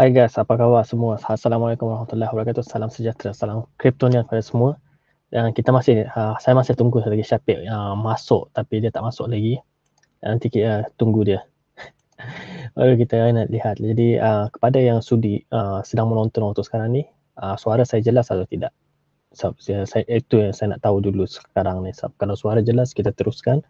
Hai guys, apa khabar semua? Assalamualaikum warahmatullahi wabarakatuh. Salam sejahtera, salam kriptonian kepada semua. Dan kita masih, uh, saya masih tunggu lagi Syapik uh, ha, masuk tapi dia tak masuk lagi. Ha, nanti kita uh, tunggu dia. Lalu kita nak lihat. Jadi uh, kepada yang sudi uh, sedang menonton untuk sekarang ni, uh, suara saya jelas atau tidak? So, saya, itu yang saya nak tahu dulu sekarang ni. So, kalau suara jelas, kita teruskan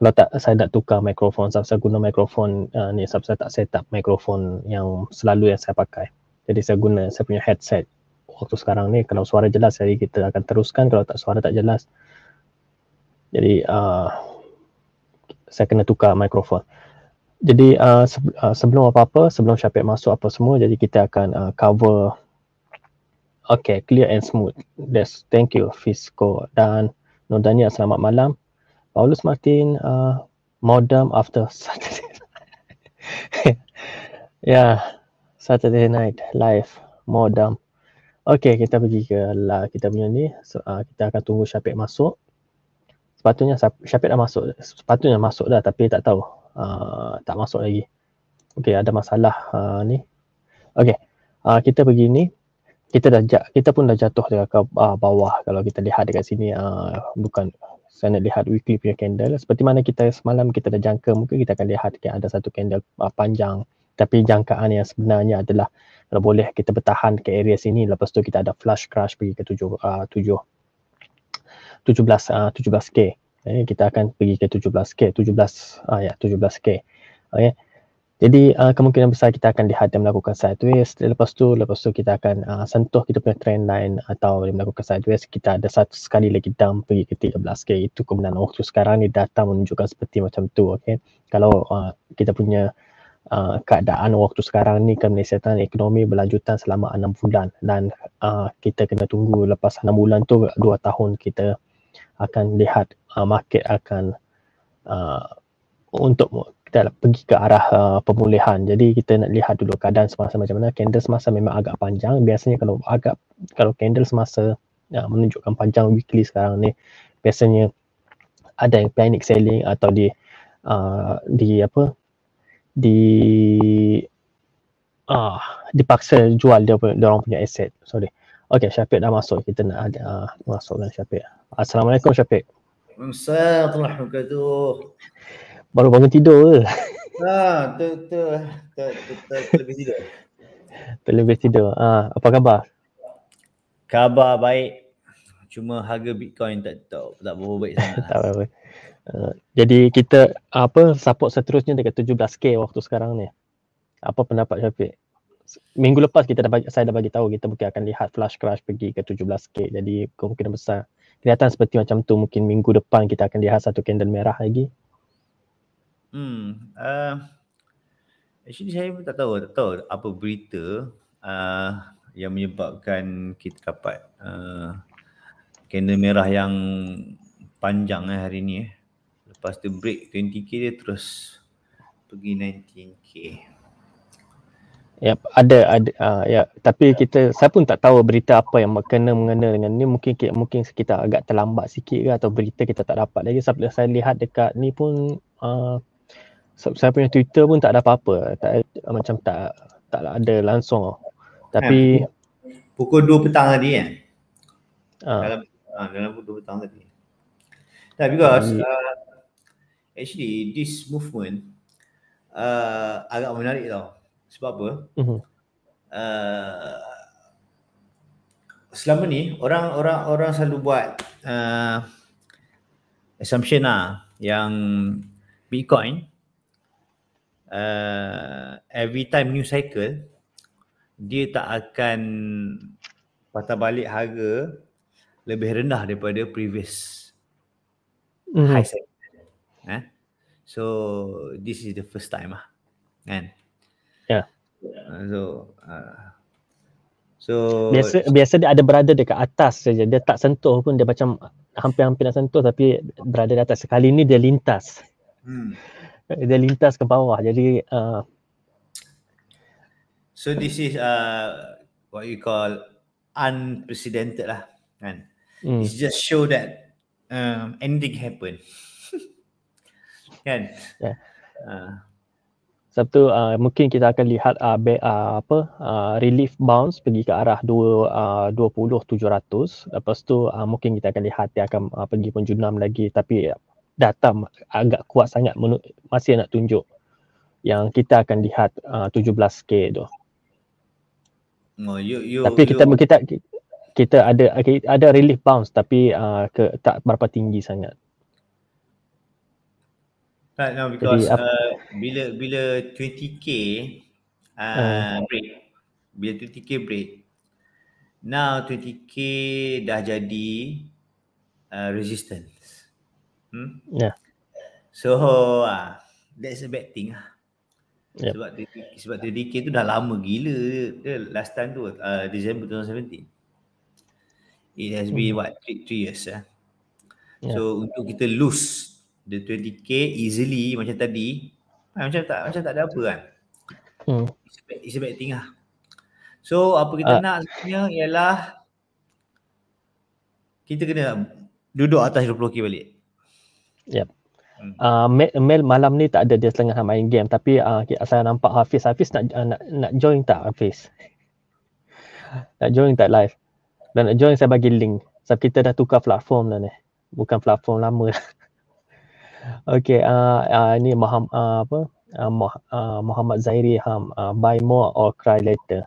kalau tak saya nak tukar mikrofon sebab saya guna mikrofon uh, ni sebab saya tak set up mikrofon yang selalu yang saya pakai jadi saya guna saya punya headset waktu sekarang ni kalau suara jelas jadi kita akan teruskan kalau tak suara tak jelas jadi uh, saya kena tukar mikrofon jadi uh, se- uh, sebelum apa-apa sebelum Syafiq masuk apa semua jadi kita akan uh, cover Okay, clear and smooth. Yes, thank you, Fisco dan Nodania. Selamat malam. Paulus Martin uh, modem after Saturday night. yeah, Saturday night live modem. Okay, kita pergi ke lah kita punya ni. So, uh, kita akan tunggu Syafiq masuk. Sepatutnya Syafiq dah masuk. Sepatutnya masuk dah tapi tak tahu. Uh, tak masuk lagi. Okay, ada masalah uh, ni. Okay, uh, kita pergi ni. Kita dah kita pun dah jatuh dekat ke uh, bawah kalau kita lihat dekat sini uh, bukan saya nak lihat weekly punya candle seperti mana kita semalam kita dah jangka mungkin kita akan lihat kan ada satu candle uh, panjang tapi jangkaan yang sebenarnya adalah kalau boleh kita bertahan ke area sini lepas tu kita ada flash crash pergi ke 7 uh, 7 17 uh, 17k eh, kita akan pergi ke 17k 17 uh, ya 17k okey eh, jadi uh, kemungkinan besar kita akan lihat dia melakukan sideways. Lepas tu, lepas tu kita akan uh, sentuh kita punya trend line atau dia melakukan sideways. Kita ada satu sekali lagi down pergi ke 13K. E Itu kemudian waktu sekarang ni data menunjukkan seperti macam tu. Okay? Kalau uh, kita punya uh, keadaan waktu sekarang ni kemenisatan ekonomi berlanjutan selama 6 bulan dan uh, kita kena tunggu lepas 6 bulan tu 2 tahun kita akan lihat uh, market akan uh, untuk kita nak pergi ke arah uh, pemulihan. Jadi kita nak lihat dulu keadaan semasa macam mana. Candle semasa memang agak panjang. Biasanya kalau agak kalau candle semasa ya, menunjukkan panjang weekly sekarang ni biasanya ada yang panic selling atau di uh, di apa di ah uh, dipaksa jual dia punya, orang punya aset. Sorry. Okey, Syafiq dah masuk. Kita nak ada uh, masukkan Syafiq. Assalamualaikum Syafiq. Assalamualaikum warahmatullahi wabarakatuh baru bangun tidur ke? Ha, tu tu tu lebih tidur. Terlebih tidur. Ha, apa khabar? Khabar baik. Cuma harga Bitcoin tak tahu. tak berapa baik sangat. Lah. tak apa. Uh, ah, jadi kita apa support seterusnya dekat 17k waktu sekarang ni. Apa pendapat Syafiq? Minggu lepas kita dah saya dah bagi tahu kita mungkin akan lihat flash crash pergi ke 17k. Jadi kemungkinan besar kelihatan seperti macam tu mungkin minggu depan kita akan lihat satu candle merah lagi Hmm, uh, actually saya pun tak tahu, tak tahu apa berita uh, yang menyebabkan kita dapat uh, candle merah yang panjang eh, hari ni. Eh. Lepas tu break 20K dia terus pergi 19K. Ya, ada ada uh, ya tapi kita saya pun tak tahu berita apa yang berkena mengena dengan ni mungkin mungkin kita agak terlambat sikit ke atau berita kita tak dapat lagi sebab saya lihat dekat ni pun uh, saya punya Twitter pun tak ada apa-apa. Tak macam tak tak ada langsung. Tapi ha, pukul 2 petang tadi kan. Ya? Ha. Dalam ha, dalam pukul 2 petang tadi. Nah, because uh, actually this movement uh, agak menarik tau. Sebab apa? Uh-huh. Uh, selama ni orang orang orang selalu buat uh, assumption lah yang Bitcoin uh, every time new cycle dia tak akan patah balik harga lebih rendah daripada previous mm-hmm. high cycle. Eh? So this is the first time ah. Kan? Yeah. Uh, so uh, So biasa biasa dia ada berada dekat atas saja. Dia tak sentuh pun dia macam hampir-hampir nak sentuh tapi berada di atas. Sekali ni dia lintas. Hmm dia lintas ke bawah jadi uh, so this is uh, what you call unprecedented lah kan mm. it just show that um, anything happen kan yeah. uh, Sabtu uh, mungkin kita akan lihat uh, be, uh, apa uh, relief bounce pergi ke arah 2 uh, 20700 lepas tu uh, mungkin kita akan lihat dia akan uh, pergi penjunam lagi tapi data agak kuat sangat masih nak tunjuk yang kita akan lihat uh, 17k tu. Oh, you, you, tapi kita you. kita kita ada ada relief bounce tapi uh, ke tak berapa tinggi sangat. Right now because Jadi, uh, bila bila 20k uh, um, break bila 20k break now 20k dah jadi uh, resistance Hmm? Yeah. So uh, that's a bad thing lah. Yeah. Sebab TDK, sebab TDK tu dah lama gila dia, last time tu, uh, December 2017. It has been hmm. what, three, years lah. Eh? Yeah. So untuk kita lose the 20k easily macam tadi, eh, macam tak macam tak ada apa kan. Hmm. It's, a bad, it's a bad thing lah. So apa kita uh. nak sebenarnya ialah kita kena duduk atas 20k balik. Yep. Hmm. Uh, Mel, Mel malam ni tak ada dia tengah main game tapi uh, saya nampak Hafiz Hafiz nak, uh, nak nak join tak Hafiz? nak join tak live? Dan nak join saya bagi link sebab kita dah tukar platform dah ni. Bukan platform lama. Okay. uh, uh, ini Muhammad, uh, apa? Uh, Muhammad uh, Zairi Ham, um, uh, buy more or cry later.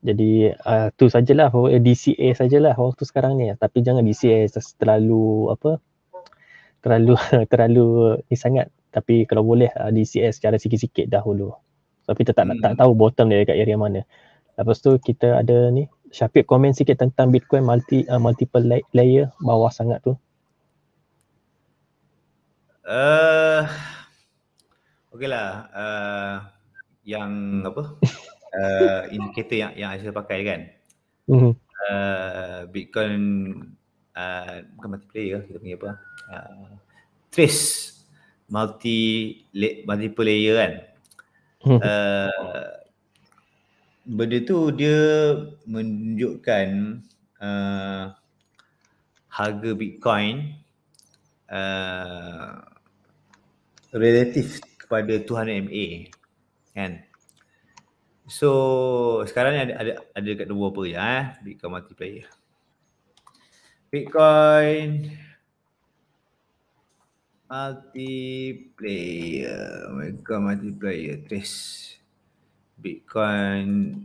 Jadi uh, tu sajalah, oh, eh, DCA sajalah waktu sekarang ni. Tapi jangan DCA terlalu apa, terlalu terlalu ni sangat tapi kalau boleh uh, di CS secara sikit-sikit dahulu tapi kita tak, hmm. tak tahu bottom dia dekat area mana lepas tu kita ada ni Syafiq komen sikit tentang Bitcoin multi uh, multiple layer bawah sangat tu eh okey lah. uh, eh, yang apa uh, indicator yang yang saya pakai kan mm-hmm. uh, Bitcoin uh, bukan multiplayer kita panggil apa uh, trace multi multiple layer kan uh, benda tu dia menunjukkan uh, harga bitcoin uh, relatif kepada 200 MA kan so sekarang ni ada ada ada dekat dua apa ya eh? bitcoin multiplayer Bitcoin multiplayer. mereka multiplayer Tris. Bitcoin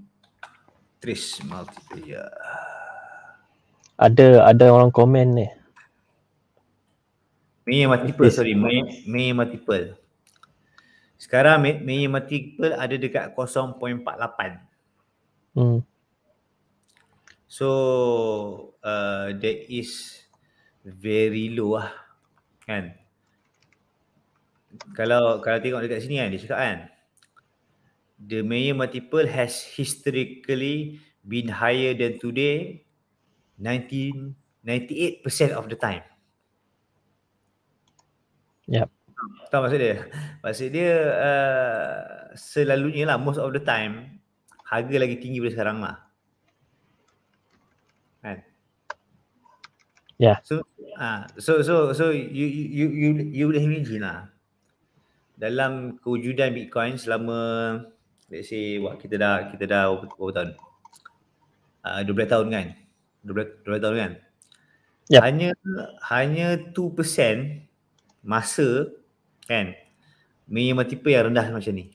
Tris multiplayer. Ada ada orang komen ni. May multiple sorry, may, multiple. Sekarang may, may multiple ada dekat 0.48. Hmm. So uh, that is very low lah kan. Kalau kalau tengok dekat sini kan dia cakap kan the Mayer multiple has historically been higher than today 98% of the time. Yep. Tahu maksud dia? Maksud dia uh, selalunya lah most of the time harga lagi tinggi daripada sekarang lah. Yeah. So uh, so so so you you you you boleh imagine lah dalam kewujudan Bitcoin selama let's say what kita dah kita dah berapa tahun? Uh, ah, 12 tahun kan? 12, 12 tahun kan? Yeah. Hanya hanya 2% masa kan punya multiple yang rendah macam ni.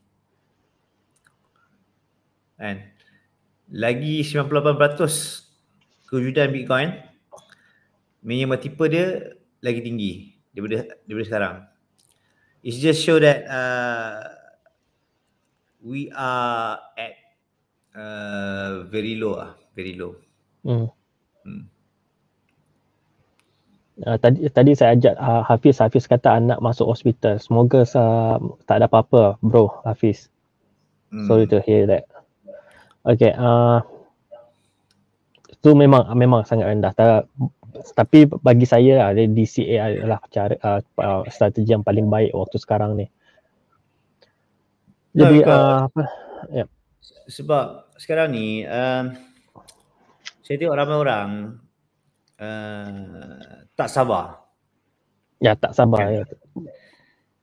Kan? Lagi 98% kewujudan Bitcoin minimum multiple dia lagi tinggi daripada daripada sekarang It's just show that uh, we are at uh, very low ah very low hmm. hmm. Uh, tadi tadi saya ajak uh, Hafiz Hafiz kata anak masuk hospital semoga uh, tak ada apa-apa bro Hafiz hmm. sorry to hear that okay uh, tu memang memang sangat rendah tak tapi bagi saya ada lah, DCA adalah cara uh, strategi yang paling baik waktu sekarang ni. Ya, Jadi no, uh, ah, apa yeah. sebab sekarang ni uh, saya tengok ramai orang uh, tak sabar. Ya tak sabar kan? ya.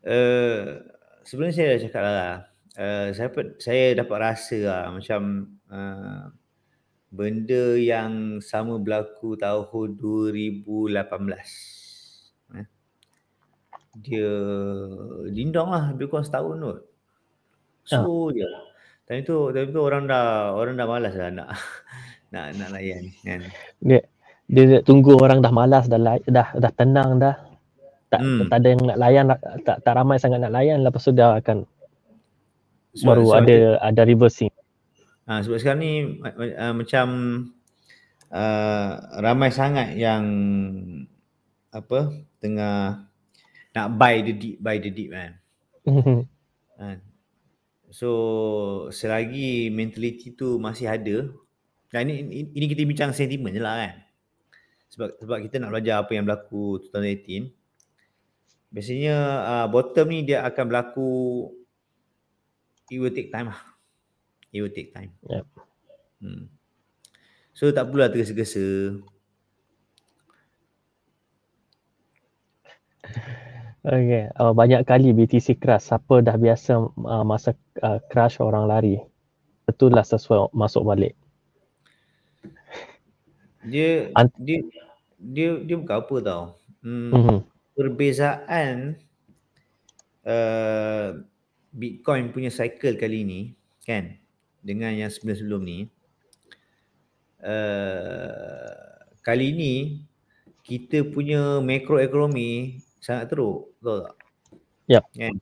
Uh, sebelum saya cakap lah uh, saya saya dapat rasa lah, macam uh, benda yang sama berlaku tahun 2018. Eh? Dia dindong lah lebih kurang setahun ah. ya lah. tu. So ya. Oh. Yeah. Tapi tu, tapi tu orang dah orang dah malas dah nak nak nak layan kan. Dia dia nak tunggu orang dah malas dah lay, dah dah tenang dah. Tak, hmm. tak ada yang nak layan tak tak ramai sangat nak layan lepas tu dia akan so, baru so ada ada reversing. Ha, sebab sekarang ni uh, macam uh, ramai sangat yang apa tengah nak buy the deep buy the deep kan. ha. So selagi mentality tu masih ada nah ini ini kita bincang sentimen je lah kan. Sebab sebab kita nak belajar apa yang berlaku 2018. Biasanya uh, bottom ni dia akan berlaku it will take time lah. It will take time. Yep. Hmm. So tak perlulah tergesa-gesa. Okay, uh, banyak kali BTC crash. Siapa dah biasa uh, masa uh, crash orang lari? Betullah sesuai masuk balik. Dia Ant- dia dia dia bukan apa tau. Hmm, mm-hmm. Perbezaan uh, Bitcoin punya cycle kali ni kan dengan yang sebelum-sebelum ni uh, kali ni kita punya makroekonomi sangat teruk betul tak yep. kan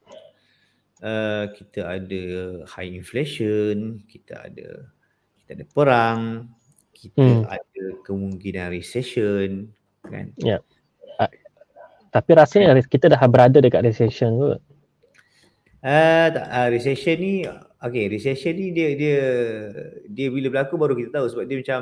uh, kita ada high inflation kita ada kita ada perang kita hmm. ada kemungkinan recession kan yep. uh, ah, tapi rasanya kita dah berada dekat recession tu Uh, uh, recession ni okay recession ni dia dia dia bila berlaku baru kita tahu sebab dia macam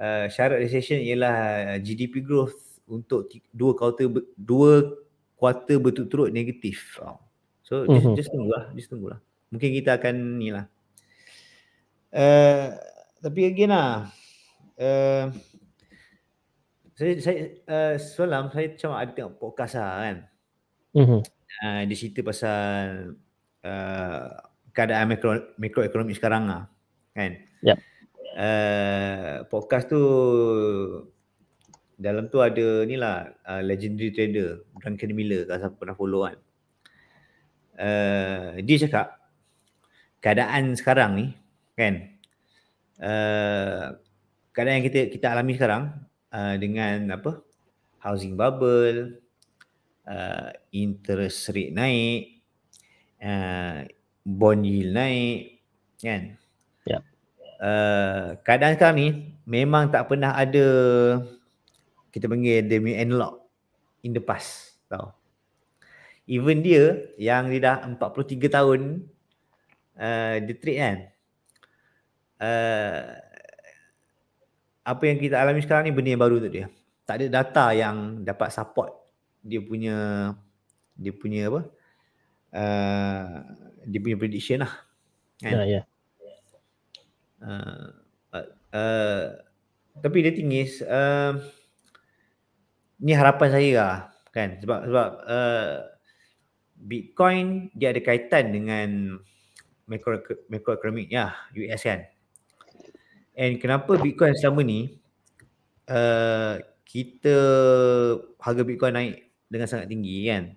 uh, syarat recession ialah uh, GDP growth untuk dua kuarter dua kuarter berturut-turut negatif. Oh. So just, mm-hmm. just tunggulah, just tunggulah. Mungkin kita akan ni Uh, tapi again lah, uh, saya, saya uh, semalam saya macam ada tengok podcast lah kan. Mm-hmm. Uh, dia cerita pasal uh, keadaan mikro mikroekonomi sekarang lah kan yep. Ya. uh, podcast tu dalam tu ada ni lah uh, legendary trader Duncan Miller kalau siapa pernah follow kan uh, dia cakap keadaan sekarang ni kan uh, keadaan yang kita kita alami sekarang uh, dengan apa housing bubble uh, interest rate naik bond yield naik kan yeah. Ya. uh, keadaan sekarang ni memang tak pernah ada kita panggil demi analog in the past tau even dia yang dia dah 43 tahun uh, dia trade kan uh, apa yang kita alami sekarang ni benda yang baru untuk dia tak ada data yang dapat support dia punya dia punya apa eh, dia punya prediction lah. Kan? Ya, yeah, ya. Yeah. Uh, ah, uh, uh, tapi dia thing is, uh, ni harapan saya lah. Kan? Sebab sebab uh, Bitcoin dia ada kaitan dengan macro ya yeah, US kan. And kenapa Bitcoin selama ni uh, kita harga Bitcoin naik dengan sangat tinggi kan.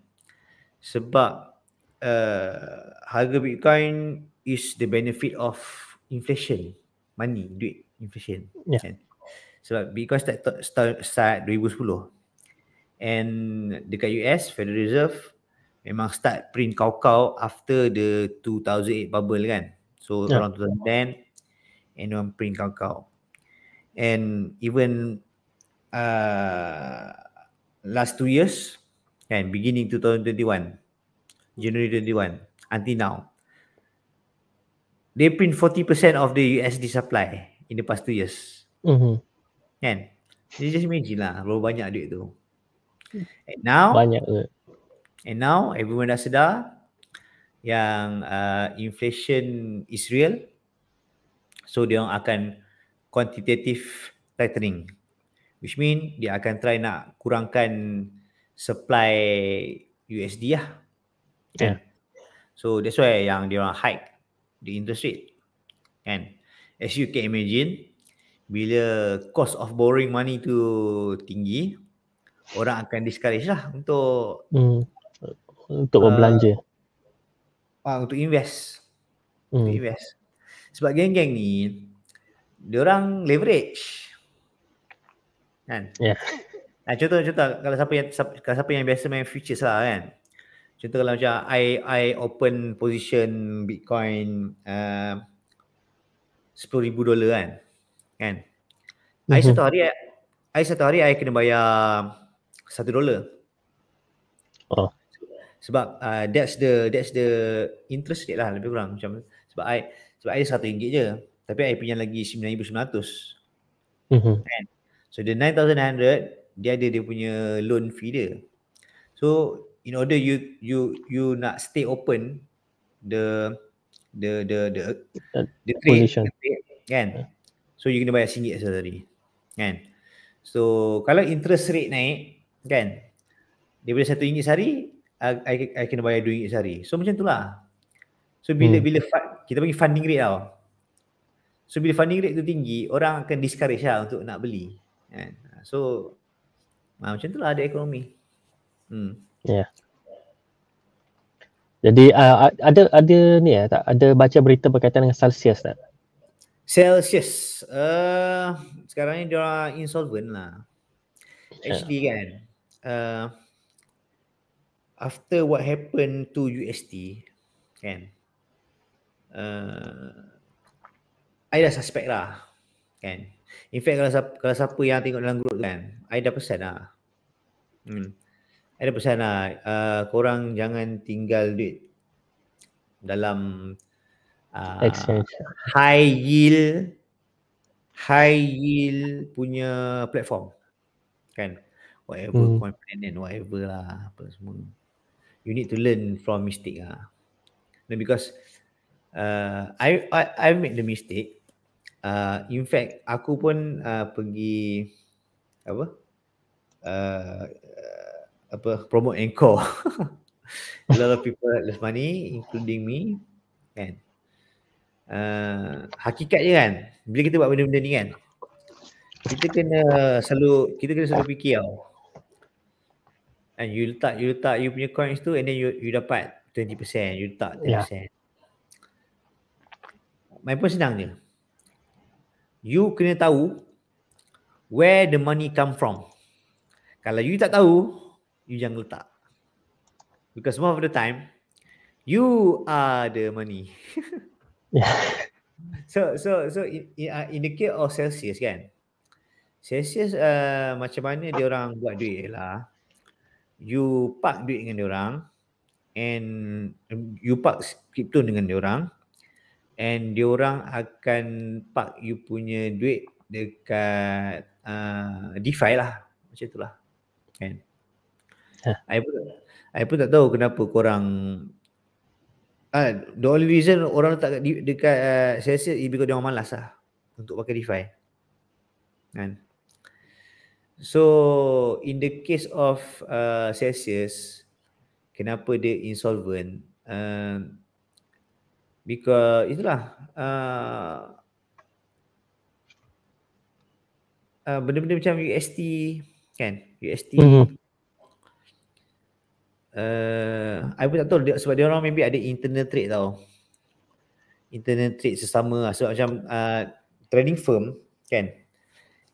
Sebab uh, harga Bitcoin is the benefit of inflation, money, duit, inflation. Yeah. Kan? Sebab Bitcoin start, start, start 2010 and dekat US, Federal Reserve memang start print kau-kau after the 2008 bubble kan. So yeah. around 2010 and then print kau-kau. And even uh, last two years kan, beginning 2021, January 21 until now. They print 40% of the USD supply in the past two years. Mm-hmm. Kan? You just imagine lah berapa banyak duit tu. Hmm. And now, banyak duit. And now, everyone dah sedar yang uh, inflation is real. So, dia akan quantitative tightening. Which mean, dia akan try nak kurangkan supply USD lah. Ya. Kan? Yeah. So that's why yang dia orang hike the interest rate, and As you can imagine, bila cost of borrowing money tu tinggi, orang akan discourage lah untuk mm. untuk berbelanja. Ah uh, untuk invest. Mm. Untuk hmm. invest. Sebab geng-geng ni dia orang leverage. Kan? Ya. Yeah. Nah, contoh contoh kalau siapa yang kalau siapa yang biasa main futures lah kan. Contoh kalau macam I, I open position Bitcoin uh, 10 ribu dolar kan. Kan. Mm-hmm. I mhm. satu hari, I, I satu hari I kena bayar satu dolar. Oh. Sebab uh, that's the that's the interest rate lah lebih kurang macam sebab I sebab I satu ringgit je tapi I pinjam lagi 9900. Mm-hmm. Kan? So the 9900 dia ada dia punya loan fee dia. So in order you you you nak stay open the the the the the trade, the trade kan so you kena bayar singgit asal tadi kan so kalau interest rate naik kan daripada satu ringgit sehari I, I, I kena bayar dua ringgit sehari so macam itulah so bila hmm. bila fa- kita bagi funding rate tau so bila funding rate tu tinggi orang akan discourage lah untuk nak beli kan so ah, macam itulah ada ekonomi hmm. Yeah. Jadi uh, ada ada ni ya tak ada baca berita berkaitan dengan Celsius tak? Celsius uh, sekarang ni dia orang insolvent lah. Ya. Actually yeah. kan. Uh, after what happened to UST kan. Uh, I dah suspect lah kan. In fact kalau siapa, kalau siapa yang tengok dalam grup kan, I dah pesan lah. Hmm ada pesan lah, uh, korang jangan tinggal duit dalam uh, high yield high yield punya platform kan whatever hmm. coin and whatever lah apa semua you need to learn from mistake lah no, because uh, I, I, I made the mistake uh, in fact aku pun uh, pergi apa uh, apa promote encore. a lot of people have less money including me kan. Uh, hakikat je kan bila kita buat benda-benda ni kan kita kena selalu kita kena selalu fikir tau. And you letak you letak you punya coins tu and then you you dapat 20% you letak 10%. Yeah. Main pun senang je. You kena tahu where the money come from. Kalau you tak tahu, you jangan letak. Because most of the time, you are the money. yeah. So so so in, uh, in the case of Celsius kan, Celsius uh, macam mana dia orang buat duit lah. You park duit dengan dia orang and um, you park crypto dengan dia orang and dia orang akan park you punya duit dekat uh, DeFi lah macam itulah Ha. I, pun, I pun tak tahu kenapa korang uh, The only reason orang letak di, dekat uh, Celsius is because dia orang malas lah Untuk pakai DeFi Kan So in the case of uh, Celsius Kenapa dia insolvent uh, Because itulah uh, uh, macam UST Kan UST mm-hmm uh, I pun tak tahu dia, sebab dia orang maybe ada internal trade tau internal trade sesama lah. sebab macam uh, trading firm kan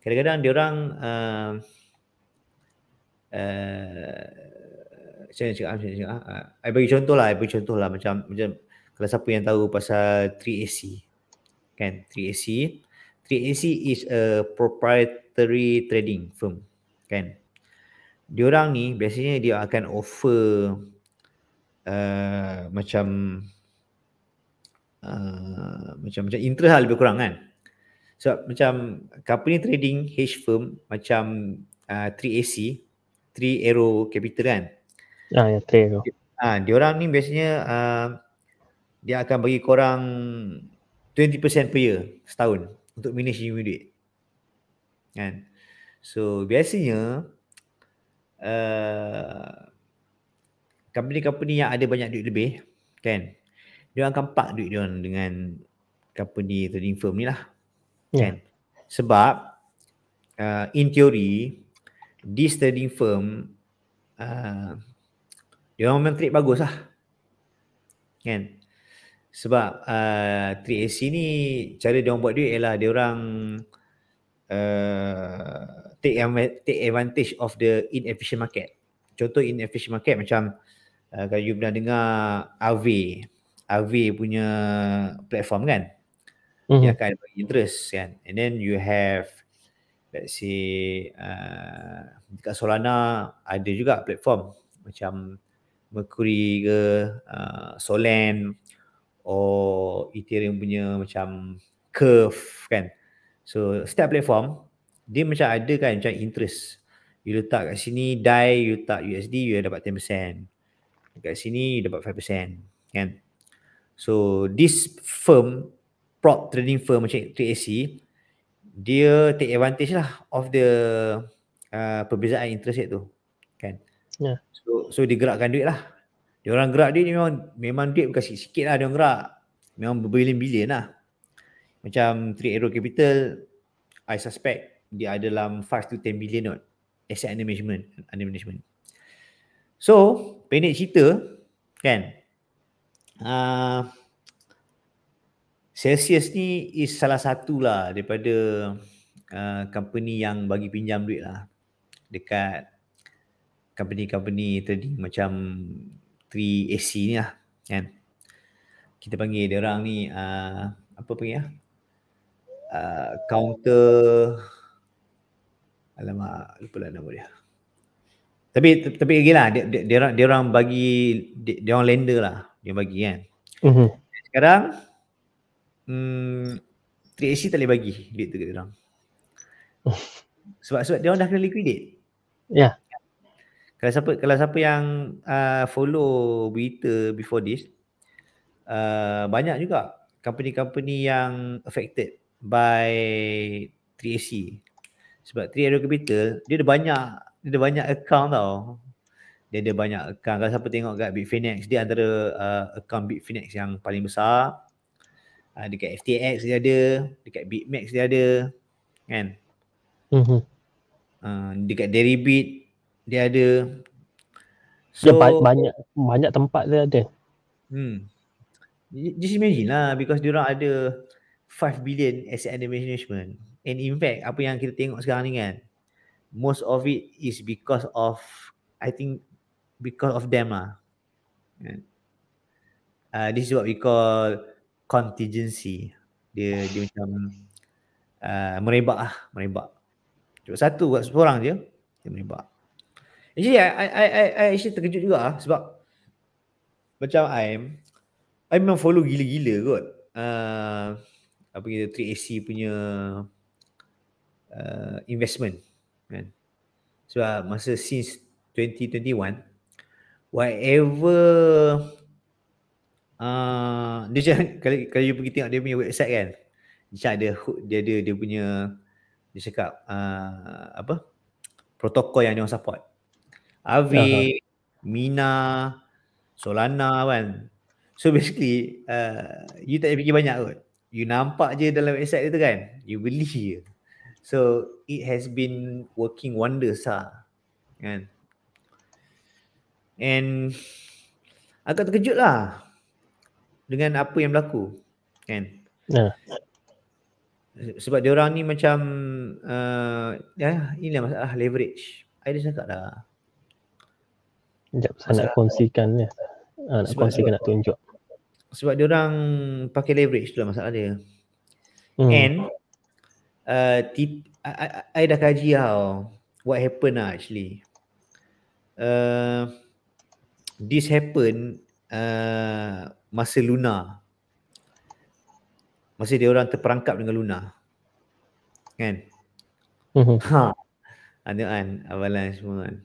kadang-kadang dia orang uh, uh, macam mana cakap, macam uh, bagi contoh lah, I bagi contoh lah macam, macam kalau siapa yang tahu pasal 3AC kan 3AC 3AC is a proprietary trading firm kan dia orang ni biasanya dia akan offer uh, macam uh, macam macam interest lah lebih kurang kan sebab so, macam company trading hedge firm macam uh, 3AC 3 Aero Capital kan ah, ya 3 Aero ha, ah, orang ni biasanya uh, dia akan bagi korang 20% per year setahun untuk manage your duit kan so biasanya Uh, company-company yang ada banyak duit lebih kan dia akan park duit dia dengan company trading firm ni lah yeah. kan sebab uh, in theory this trading firm uh, dia orang memang trade bagus lah kan sebab uh, 3AC ni cara dia orang buat duit ialah dia orang uh, take take advantage of the inefficient market. Contoh inefficient market macam uh, kalau you pernah dengar AV, AV punya platform kan? Mm-hmm. Yang akan bagi interest kan. And then you have let's say uh, dekat Solana ada juga platform macam Mercury ke uh, Solan or Ethereum punya macam Curve kan. So setiap platform dia macam ada kan macam interest you letak kat sini DAI you letak USD you dapat 10% dekat sini you dapat 5% kan so this firm prop trading firm macam 3AC dia take advantage lah of the uh, perbezaan interest rate tu kan yeah. so, so dia gerakkan duit lah dia orang gerak dia ni memang memang duit bukan sikit-sikit lah dia orang gerak memang berbilion-bilion lah macam 3 Aero Capital I suspect dia ada dalam 5 to 10 billion not asset under management under management so pendek cerita kan uh, Celsius ni is salah satu lah daripada uh, company yang bagi pinjam duit lah dekat company-company tadi macam 3AC ni lah kan kita panggil dia orang ni uh, apa panggil ya uh, counter Alamak, lupa lah nama dia. Tapi tapi lagi lah, dia, dia, dia, orang, dia orang bagi, dia, dia orang lender lah. Dia bagi kan. Mm-hmm. Sekarang, hmm, 3 tak boleh bagi duit tu ke dia orang. Sebab, sebab dia orang dah kena liquidate. Ya. Yeah. Kalau siapa kalau siapa yang uh, follow berita before this, uh, banyak juga company-company yang affected by 3AC sebab Tri Aero Capital, dia ada banyak, dia ada banyak account tau. Dia ada banyak account. Kalau siapa tengok kat Bitfinex, dia antara uh, account Bitfinex yang paling besar. Uh, dekat FTX dia ada, dekat Bitmax dia ada. Kan? Mm-hmm. Uh, dekat Deribit dia ada. So, dia banyak banyak tempat dia ada. Hmm. Just imagine lah because dia ada 5 billion asset under management. And in fact apa yang kita tengok sekarang ni kan most of it is because of I think because of them lah kan uh, this is what we call contingency dia dia macam uh, merebak lah merebak Cukup satu buat seorang je dia merebak actually I I I I actually terkejut juga lah sebab macam I I memang follow gila-gila kot uh, apa kita 3AC punya uh, investment kan sebab masa since 2021 whatever uh, dia jangan kalau, kalau you pergi tengok dia punya website kan dia ada dia ada dia punya dia cakap uh, apa protokol yang dia support Avi Mina Solana kan so basically uh, you tak payah fikir banyak kot you nampak je dalam website dia tu kan you beli je So it has been working wonders lah. Kan? And agak terkejut lah dengan apa yang berlaku. Kan? Yeah. Sebab dia orang ni macam uh, ya uh, ini lah masalah leverage. Saya dah cakap dah. Sekejap saya nak kongsikan ya. Ha, nak sebab, kongsikan nak tunjuk. Sebab dia orang pakai leverage tu lah masalah dia. Hmm. And Uh, tip, I, I, I dah kaji tau what happened lah actually. Uh, this happen uh, masa Luna. Masa dia orang terperangkap dengan Luna. Kan? Mhm. ha. Ada kan? Abalan semua kan?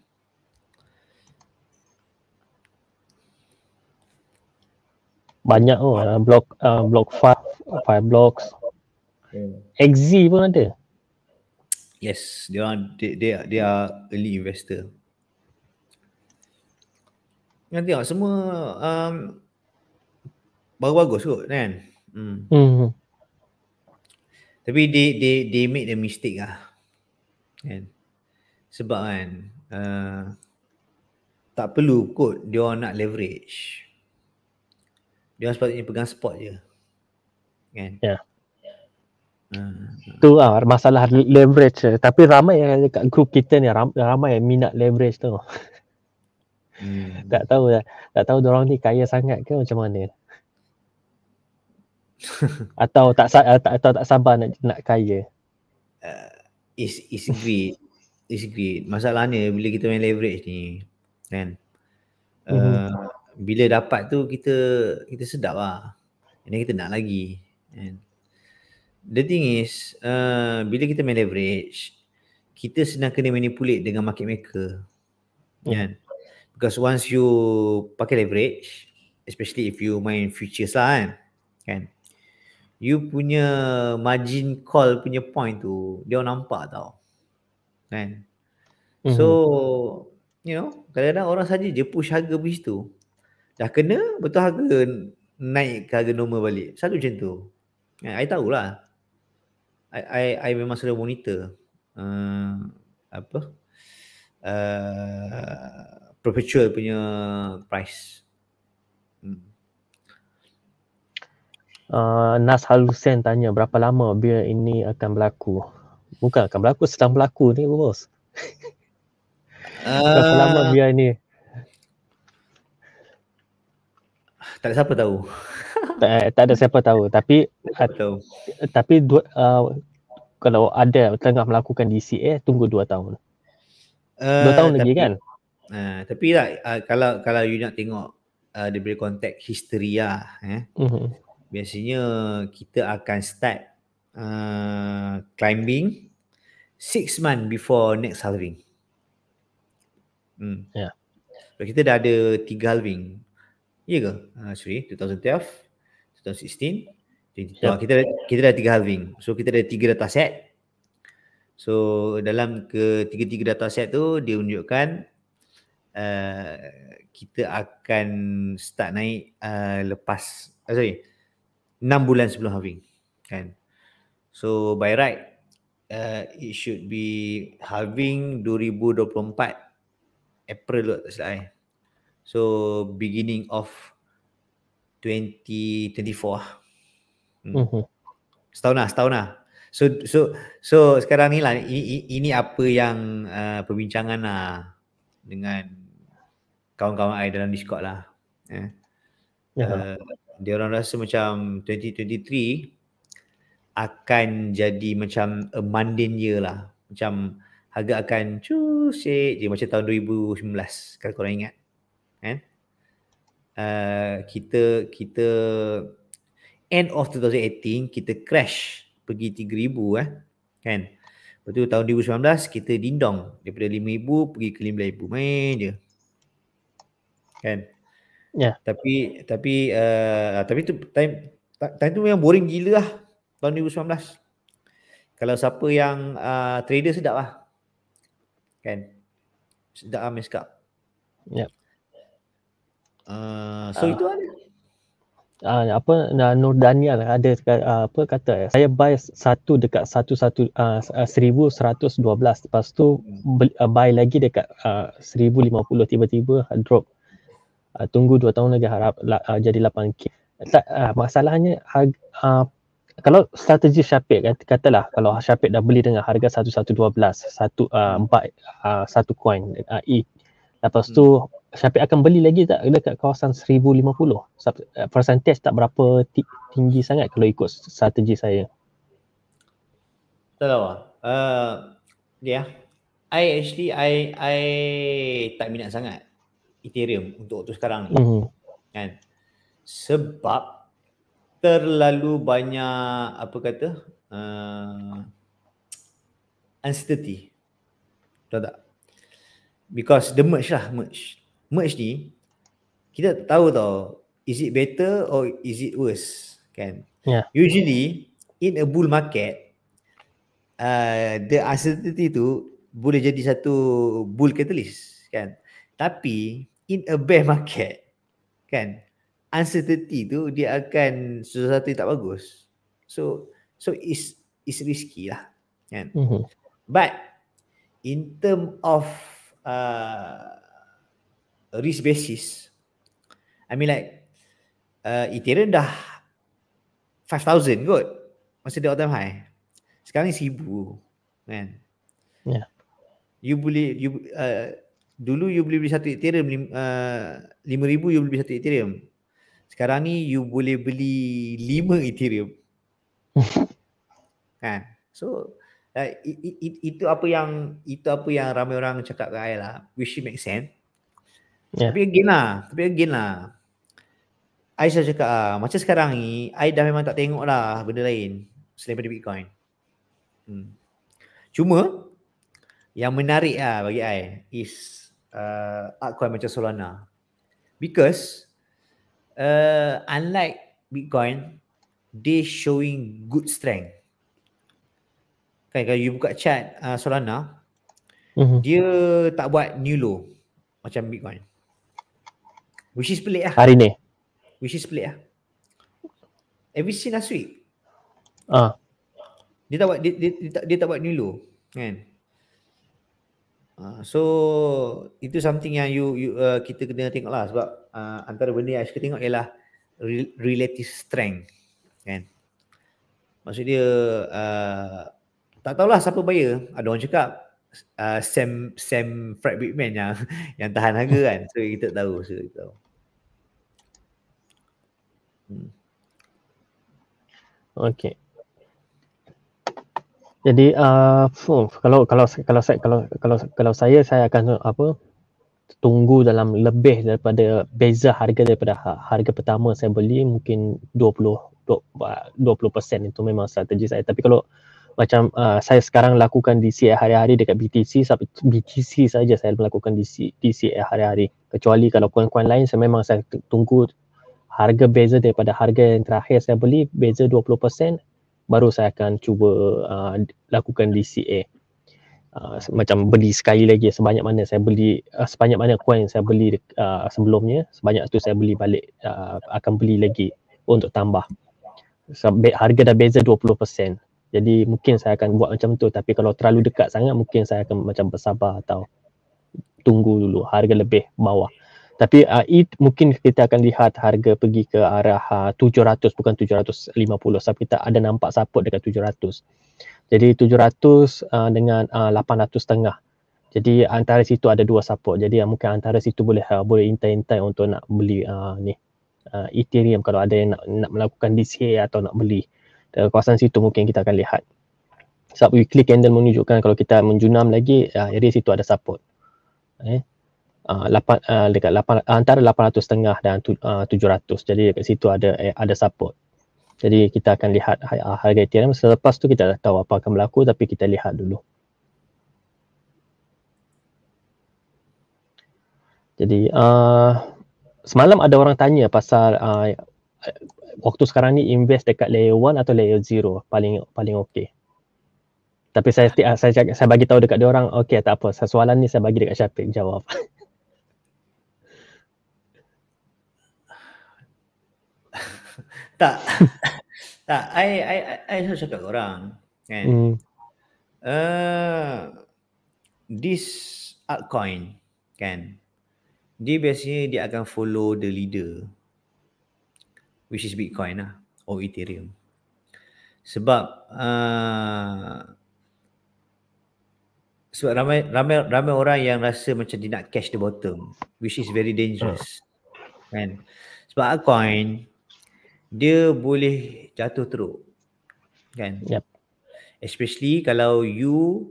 Banyak oh, uh, ah, blok uh, ah, blok five five blocks Hmm. XZ pun ada. Yes, dia orang dia dia dia early investor. Nanti tengok semua um, baru bagus kot kan. Hmm. Hmm. Tapi they they they make the mistake ah. Kan? Sebab kan uh, tak perlu kot dia orang nak leverage. Dia sepatutnya pegang spot je. Kan? Ya. Yeah. Hmm. Tu ah masalah leverage tapi ramai yang dekat group kita ni ramai yang minat leverage tu. Hmm. Tak tahu tak, lah. tak tahu orang ni kaya sangat ke macam mana. atau tak tak atau tak sabar nak nak kaya. Uh, is is greed. is greed. Masalahnya bila kita main leverage ni kan. Uh, hmm. bila dapat tu kita kita sedap lah. Ini kita nak lagi. And the thing is uh, bila kita main leverage kita senang kena manipulate dengan market maker oh. kan because once you pakai leverage especially if you main futures lah kan kan you punya margin call punya point tu dia nampak tau kan mm-hmm. so you know kadang-kadang orang saja je push harga bis tu dah kena betul harga naik ke harga normal balik satu macam tu kan i tahulah I, I, I memang selalu monitor uh, apa uh, perpetual punya price. Hmm. Uh, Nas Halusen tanya berapa lama bila ini akan berlaku? Bukan akan berlaku, sedang berlaku ni bos. Uh, berapa lama uh, bila ini? Tak ada siapa tahu tak, tak ada siapa tahu tapi tahu. Uh, tapi dua, uh, kalau ada tengah melakukan DCA tunggu dua tahun. Uh, eh, 2 tahun tapi, lagi kan? Uh, tapi lah uh, kalau kalau you nak tengok uh, diberi konteks history lah eh. Mm-hmm. Biasanya kita akan start uh, climbing six month before next halving. Hmm. Yeah. So, kita dah ada 3 halving. Ya ke? uh, sorry 2012 2016 yep. kita kita ada tiga halving so kita ada tiga data set so dalam ketiga-tiga data set tu dia menunjukkan uh, kita akan start naik uh, lepas uh, sorry enam bulan sebelum halving kan so by right uh, it should be halving 2024 April tak silap eh. So beginning of 2024 lah. hmm. uh-huh. setahun lah setahun lah so so so sekarang ni lah ini, ini apa yang uh, perbincangan lah dengan kawan-kawan saya dalam discord lah eh. Ya. uh Uh, dia orang rasa macam 2023 akan jadi macam a mundane year lah macam harga akan cusik je macam tahun 2019 kalau korang ingat uh, kita kita end of 2018 kita crash pergi 3000 eh kan lepas tu tahun 2019 kita dindong daripada 5000 pergi ke 5000 main je kan ya yeah. tapi tapi uh, ah, tapi tu time time tu memang boring gila lah tahun 2019 kalau siapa yang uh, trader sedap lah kan sedap lah miskap ya yeah. Ah, so uh, itu ada Uh, apa uh, Nur Daniel ada uh, apa kata ya saya buy satu dekat satu satu seribu seratus dua belas lepas tu uh, buy lagi dekat seribu lima puluh tiba-tiba drop uh, tunggu dua tahun lagi harap uh, jadi 8k tak, uh, masalahnya uh, kalau strategi Syapik katalah kalau Syapik dah beli dengan harga satu satu dua belas satu empat satu coin uh, e. lepas tu hmm. Syafiq akan beli lagi tak dekat kawasan 1050? Eh, percentage tak berapa tinggi sangat kalau ikut strategi saya. Tak tahu lah. Uh, I actually, I, I tak minat sangat Ethereum untuk waktu sekarang ni. Mm-hmm. Kan? Sebab terlalu banyak, apa kata, uh, uncertainty. Tahu tak? Because the merge lah, merge merge ni kita tahu tau is it better or is it worse kan yeah. usually in a bull market uh, the uncertainty tu boleh jadi satu bull catalyst kan tapi in a bear market kan uncertainty tu dia akan sesuatu yang tak bagus so so is is risky lah kan mm-hmm. but in term of uh, risk basis I mean like uh, Ethereum dah 5,000 kot masa dia all time high sekarang 1,000 kan yeah. you boleh you, uh, dulu you boleh beli satu Ethereum uh, 5,000 you boleh beli satu Ethereum sekarang ni you boleh beli 5 Ethereum kan so Uh, it, it, it, itu apa yang itu apa yang ramai orang cakap dengan saya lah which makes sense Yeah. Tapi again lah, tapi again lah. I saya cakap lah, macam sekarang ni, I dah memang tak tengok lah benda lain selain daripada Bitcoin. Hmm. Cuma, yang menarik lah bagi I is uh, altcoin macam Solana. Because, uh, unlike Bitcoin, they showing good strength. Kan kalau you buka chat uh, Solana, mm-hmm. dia tak buat new low macam Bitcoin. Which is pelik lah. Hari ni. Which is pelik lah. Every you seen last week? Ah. Uh. Dia tak buat dia, dia, dia, tak, dia tak buat dulu. Kan? Uh, so itu something yang you, you uh, kita kena tengok lah sebab uh, antara benda yang saya tengok ialah relative strength. Kan? Maksud dia uh, tak tahulah siapa bayar. Ada orang cakap uh, Sam Sam Fred Bigman yang yang tahan harga kan. So kita tahu. So, kita tahu. Hmm. Okey. Jadi uh, oh, kalau kalau kalau saya kalau kalau kalau saya saya akan apa tunggu dalam lebih daripada beza harga daripada ha, harga pertama saya beli mungkin 20 20% itu memang strategi saya tapi kalau macam uh, saya sekarang lakukan DC hari-hari dekat BTC sampai BTC saja saya melakukan DC hari-hari kecuali kalau kawan-kawan lain saya memang saya tunggu harga beza daripada harga yang terakhir saya beli beza 20% baru saya akan cuba uh, lakukan DCA eh. uh, macam beli sekali lagi sebanyak mana saya beli uh, sebanyak mana coin saya beli uh, sebelumnya sebanyak tu saya beli balik uh, akan beli lagi untuk tambah so, harga dah beza 20% jadi mungkin saya akan buat macam tu tapi kalau terlalu dekat sangat mungkin saya akan macam bersabar atau tunggu dulu harga lebih bawah tapi uh, it mungkin kita akan lihat harga pergi ke arah ah, uh, 700 bukan 750 sebab kita ada nampak support dekat 700 jadi 700 uh, ah, dengan uh, 800 setengah jadi antara situ ada dua support jadi uh, mungkin antara situ boleh uh, boleh intai-intai untuk nak beli uh, ni uh, ethereum kalau ada yang nak nak melakukan DCA atau nak beli dekat kawasan situ mungkin kita akan lihat sebab weekly candle menunjukkan kalau kita menjunam lagi uh, area situ ada support okay. Eh? Ah, ah, dekat lapan uh, antara 800 setengah dan uh, 700. Jadi dekat situ ada eh, ada support. Jadi kita akan lihat harga Ethereum selepas tu kita dah tahu apa akan berlaku tapi kita lihat dulu. Jadi uh, semalam ada orang tanya pasal uh, waktu sekarang ni invest dekat layer 1 atau layer 0 paling paling okey. Tapi saya saya saya bagi tahu dekat dia orang okey tak apa soalan ni saya bagi dekat Syafiq jawab. tak tak I, I, I, I cakap dengan orang kan mm. uh, this altcoin kan dia biasanya dia akan follow the leader which is bitcoin lah or ethereum sebab uh, sebab ramai ramai ramai orang yang rasa macam dia nak cash the bottom which is very dangerous hmm. kan sebab coin dia boleh jatuh teruk kan yep. especially kalau you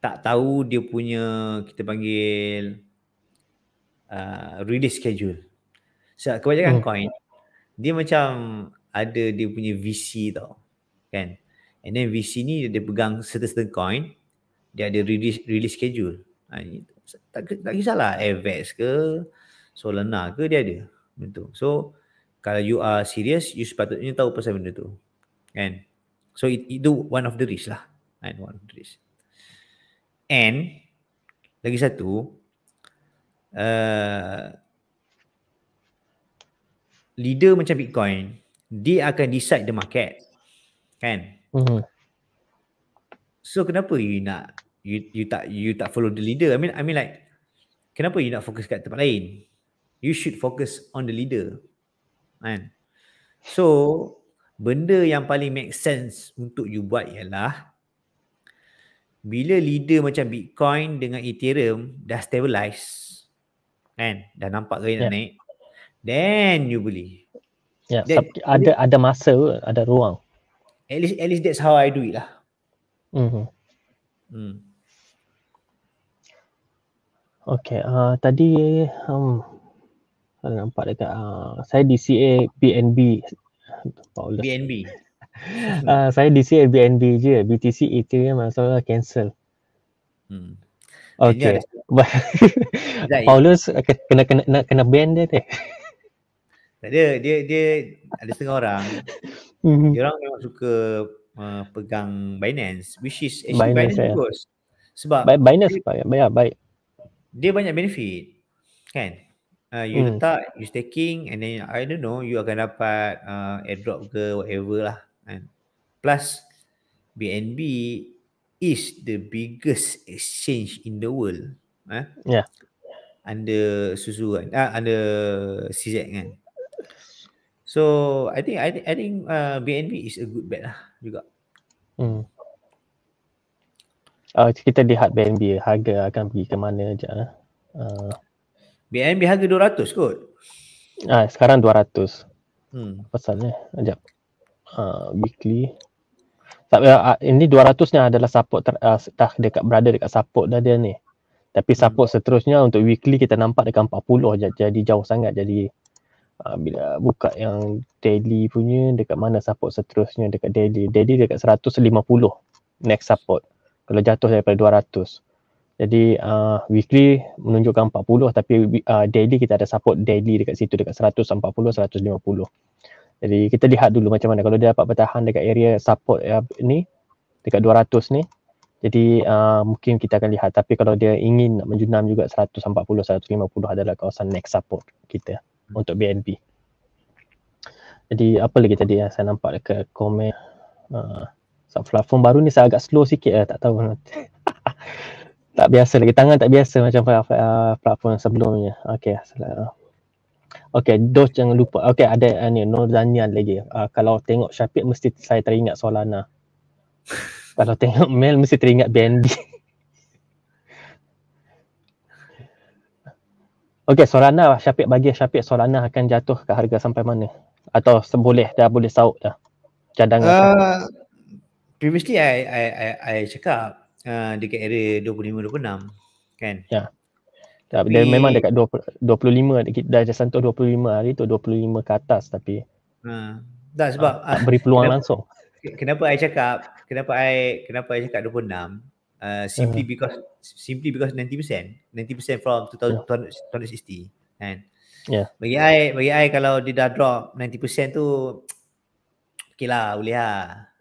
tak tahu dia punya kita panggil uh, release schedule sebab so, kebanyakan hmm. coin dia macam ada dia punya VC tau kan and then VC ni dia pegang certain coin dia ada release release schedule ha, tak, tak kisahlah Avex ke Solana ke dia ada betul so kalau you are serious, you sepatutnya tahu pasal benda tu. And So it, do one of the risk lah. And one of the risk. And lagi satu, uh, leader macam Bitcoin, dia akan decide the market. Kan? Mm-hmm. So kenapa you nak you, you tak you tak follow the leader? I mean I mean like kenapa you nak fokus kat tempat lain? You should focus on the leader kan so benda yang paling make sense untuk you buat ialah bila leader macam bitcoin dengan ethereum dah stabilize kan dah nampak gain yeah. Ya. naik then you beli ya yeah, ada ada masa ada ruang at least at least that's how i do it lah mm mm-hmm. Hmm. Okay, uh, tadi um, ada nampak dekat uh, saya di CA BNB. Paulus. BNB. uh, ah, saya di CA BNB je. BTC Ethereum masalah cancel. Hmm. Okay. Ya. Paulus eh, kena kena nak kena ban dia teh. Tak ada, dia dia ada setengah orang. mm Dia orang memang suka uh, pegang Binance which is actually Binance, Binance yeah. sebab ba- Binance baik ya, baik. Dia banyak benefit. Kan? Ah, you mm. letak you staking and then I don't know you akan dapat uh, airdrop ke whatever lah kan. Plus BNB is the biggest exchange in the world. Eh? Yeah. Under Suzu kan. Uh, under CZ kan. So I think I, I think uh, BNB is a good bet lah juga. Hmm. Uh, kita lihat BNB harga akan pergi ke mana je. Uh. BNB harga 200 kot. Ah, sekarang 200. Hmm. Apa pasalnya? Sekejap. Uh, weekly. Tak, uh, ini 200 ni adalah support ter, uh, dah dekat berada dekat support dah dia ni. Tapi hmm. support hmm. seterusnya untuk weekly kita nampak dekat 40 jadi jauh sangat. Jadi uh, bila buka yang daily punya dekat mana support seterusnya dekat daily. Daily dekat 150 next support. Kalau jatuh daripada 200. Jadi uh, weekly menunjukkan 40 tapi uh, daily kita ada support daily dekat situ dekat 140 150. Jadi kita lihat dulu macam mana kalau dia dapat bertahan dekat area support uh, ni dekat 200 ni. Jadi uh, mungkin kita akan lihat tapi kalau dia ingin nak menjunam juga 140 150 adalah kawasan next support kita untuk BNB. Jadi apa lagi tadi yang saya nampak dekat komen uh, sub platform baru ni saya agak slow sikit lah tak tahu nanti. tak biasa lagi tangan tak biasa macam uh, platform sebelumnya okey assalamualaikum Okay, dos jangan lupa. Okay, ada uh, ni, No Zanian lagi. Uh, kalau tengok Syafiq, mesti saya teringat Solana. kalau tengok Mel, mesti teringat BNB. okay, Solana, Syafiq bagi Syafiq, Solana akan jatuh ke harga sampai mana? Atau seboleh dah boleh sauk dah? Cadangan. Uh, previously, I, I, I, I cakap Ah, dekat area 25-26 kan? Ya. Tak, tapi, dia memang dekat 20, 25, dah sentuh 25 hari tu 25 ke atas tapi ha. Tak sebab ha, tak beri peluang kenapa, langsung Kenapa saya cakap, kenapa saya kenapa saya cakap 26 uh, ah, simply uh-huh. because simply because 90% 90% from two thousand ya. twenty sixty, kan yeah. bagi ai bagi ai kalau dia dah drop 90% tu okeylah boleh lah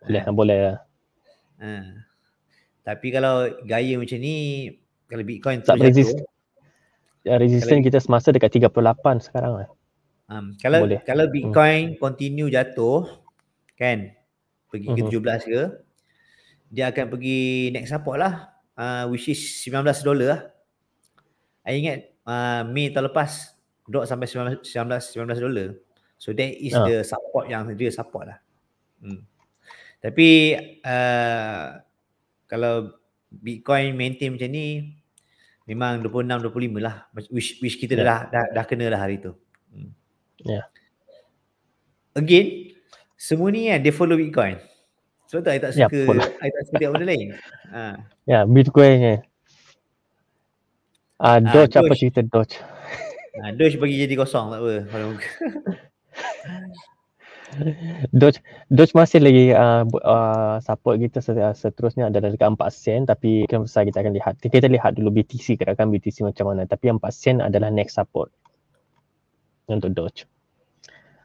boleh kan? boleh lah ha. Tapi kalau gaya macam ni kalau Bitcoin tak resist. Ya, Resistance kita semasa dekat 38 sekarang lah. Um, kalau Boleh. kalau hmm. Bitcoin hmm. continue jatuh kan pergi ke hmm. 17 ke dia akan pergi next support lah uh, which is 19 dolar lah. I ingat uh, Mei tahun lepas drop sampai 19 19 dolar. So that is uh. the support yang dia support lah. Hmm. Tapi uh, kalau Bitcoin maintain macam ni memang 26 25 lah which which kita yeah. dah dah dah kena dah hari tu. Hmm. Yeah. Again, semua ni kan dia follow Bitcoin. Sebab tu saya tak suka, saya tak suka benda lain. Ha. yeah, Bitcoin ni. Ah, uh, Doge, apa cerita Doge? Ah, Doge bagi jadi kosong tak apa. Doge, Doge masih lagi uh, uh, support kita uh, seterusnya adalah dekat 4 sen tapi kan besar kita akan lihat. Kita lihat dulu BTC gerakan BTC macam mana tapi 4 sen adalah next support untuk Doge.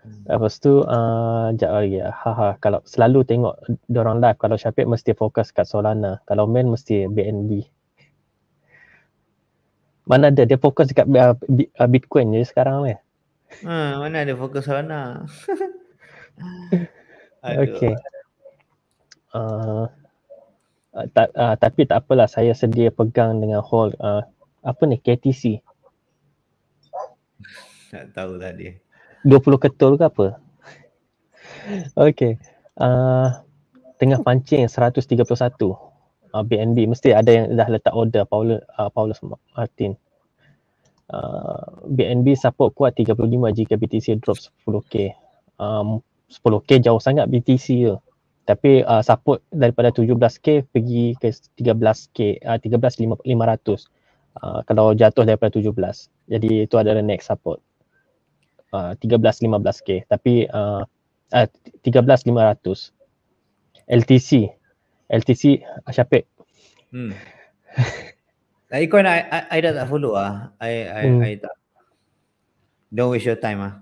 Hmm. Lepas tu, sekejap uh, ya. lagi. Haha, uh, ha, kalau selalu tengok orang live, kalau Syafiq mesti fokus kat Solana. Kalau main mesti BNB. Mana ada dia fokus kat uh, Bitcoin je sekarang ni. Eh? Hmm, ha, mana ada fokus Solana. okay. Uh, uh, uh, tapi tak apalah saya sedia pegang dengan hall uh, apa ni KTC. Tak tahu lah dia. 20 ketul ke apa? okay. Uh, tengah pancing 131 uh, BNB. Mesti ada yang dah letak order Paulus, uh, Paulus Martin. Uh, BNB support kuat 35 jika BTC drop 10k. Um, 10k jauh sangat BTC tu. Tapi uh, support daripada 17k pergi ke 13k, uh, 13500 uh, kalau jatuh daripada 17. Jadi itu adalah next support. Uh, 13-15k tapi uh, uh, 13 LTC LTC Syapik hmm. Tapi kau nak, I, dah tak follow lah. I, I, hmm. I tak. Don't waste your time ah.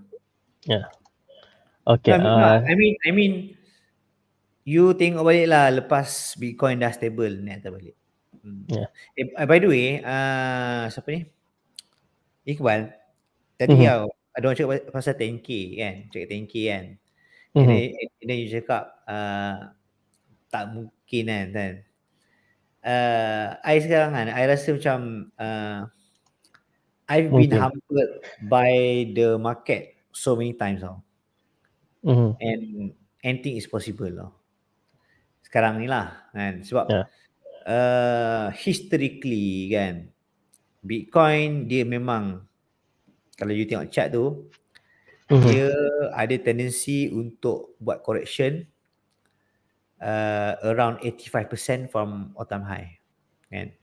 Yeah. Okay. Uh, I mean, I mean, you think tengok balik lah lepas Bitcoin dah stable ni atas balik. Hmm. Yeah. Ya. Eh, by the way, uh, siapa ni? Iqbal. Tadi mm-hmm. kau, ada orang cakap pasal 10K kan? Cakap 10K kan? Dan mm-hmm. you cakap uh, tak mungkin kan? kan? Uh, I sekarang kan, I rasa macam uh, I've been okay. humbled by the market so many times tau. Oh mm. and anything is possible lah. Sekarang ni lah kan sebab yeah. uh, historically kan Bitcoin dia memang kalau you tengok chart tu mm-hmm. dia ada tendency untuk buat correction uh, around 85% from all time high kan.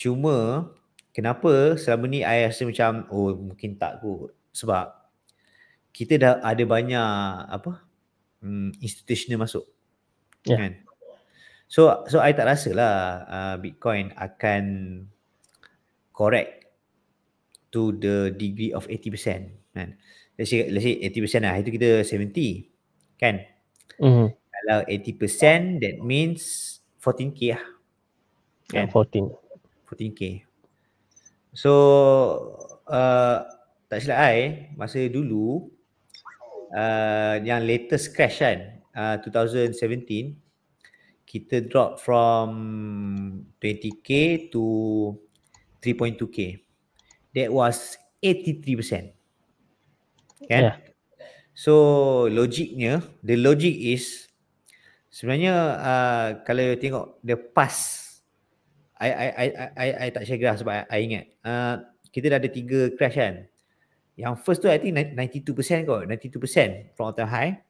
Cuma kenapa selama ni I rasa macam oh mungkin tak kot sebab kita dah ada banyak apa hmm, institutional masuk yeah. kan so so i tak rasalah uh, bitcoin akan correct to the degree of 80% kan let's say, let's say 80% lah itu kita 70 kan mm-hmm. kalau 80% that means 14k lah ya, kan? yeah, 14 14k so uh, tak silap I, masa dulu Uh, yang latest crash kan uh, 2017 kita drop from 20k to 3.2k that was 83% kan yeah. so logiknya the logic is sebenarnya uh, kalau you tengok the past I I I I, I tak share graph sebab I, I ingat uh, kita dah ada tiga crash kan yang first tu I think 92% kot, 92% from all high.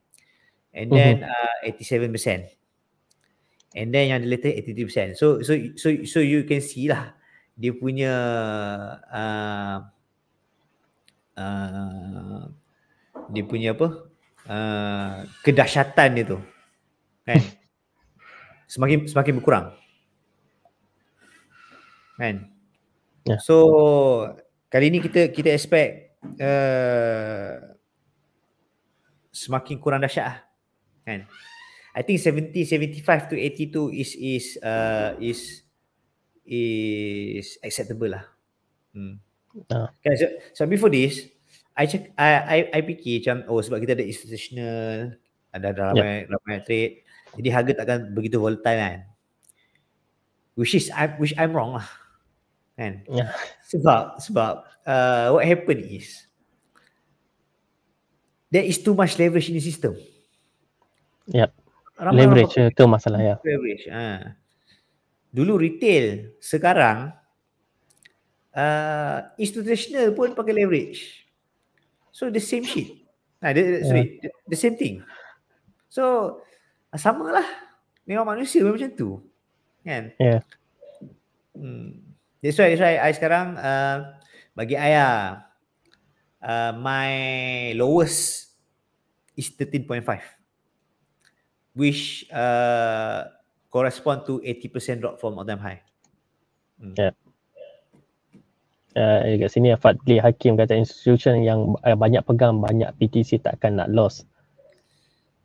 And then uh-huh. uh, 87%. And then yang the later So so so so you can see lah dia punya uh, uh, dia punya apa? Uh, kedahsyatan dia tu. Kan? semakin semakin berkurang. Kan? Yeah. So kali ni kita kita expect Eh, semakin kurang dahsyat lah. Kan? I think 70, 75 to 82 is is uh, is is acceptable lah. Hmm. Uh. Ah. Okay, so, so before this, I check I I I pikir macam oh sebab kita ada institutional ada ada ramai yep. Ya. ramai trade. Jadi harga takkan begitu volatile kan. Which is I, which I'm wrong lah kan yeah. sebab sebab uh, what happen is there is too much leverage in the system yep leverage ramai tu masalah ya leverage ah ha. dulu retail sekarang uh, institutional pun pakai leverage so the same shit nah the, yeah. sorry the, ya. the same thing so samalah memang manusia memang macam tu kan yeah hmm That's why, that's why I sekarang uh, bagi I uh, my lowest is 13.5 which uh, correspond to 80% drop from all-time high. Mm. Yeah. Uh, dekat sini Fadli Hakim kata institution yang uh, banyak pegang banyak PTC takkan nak loss.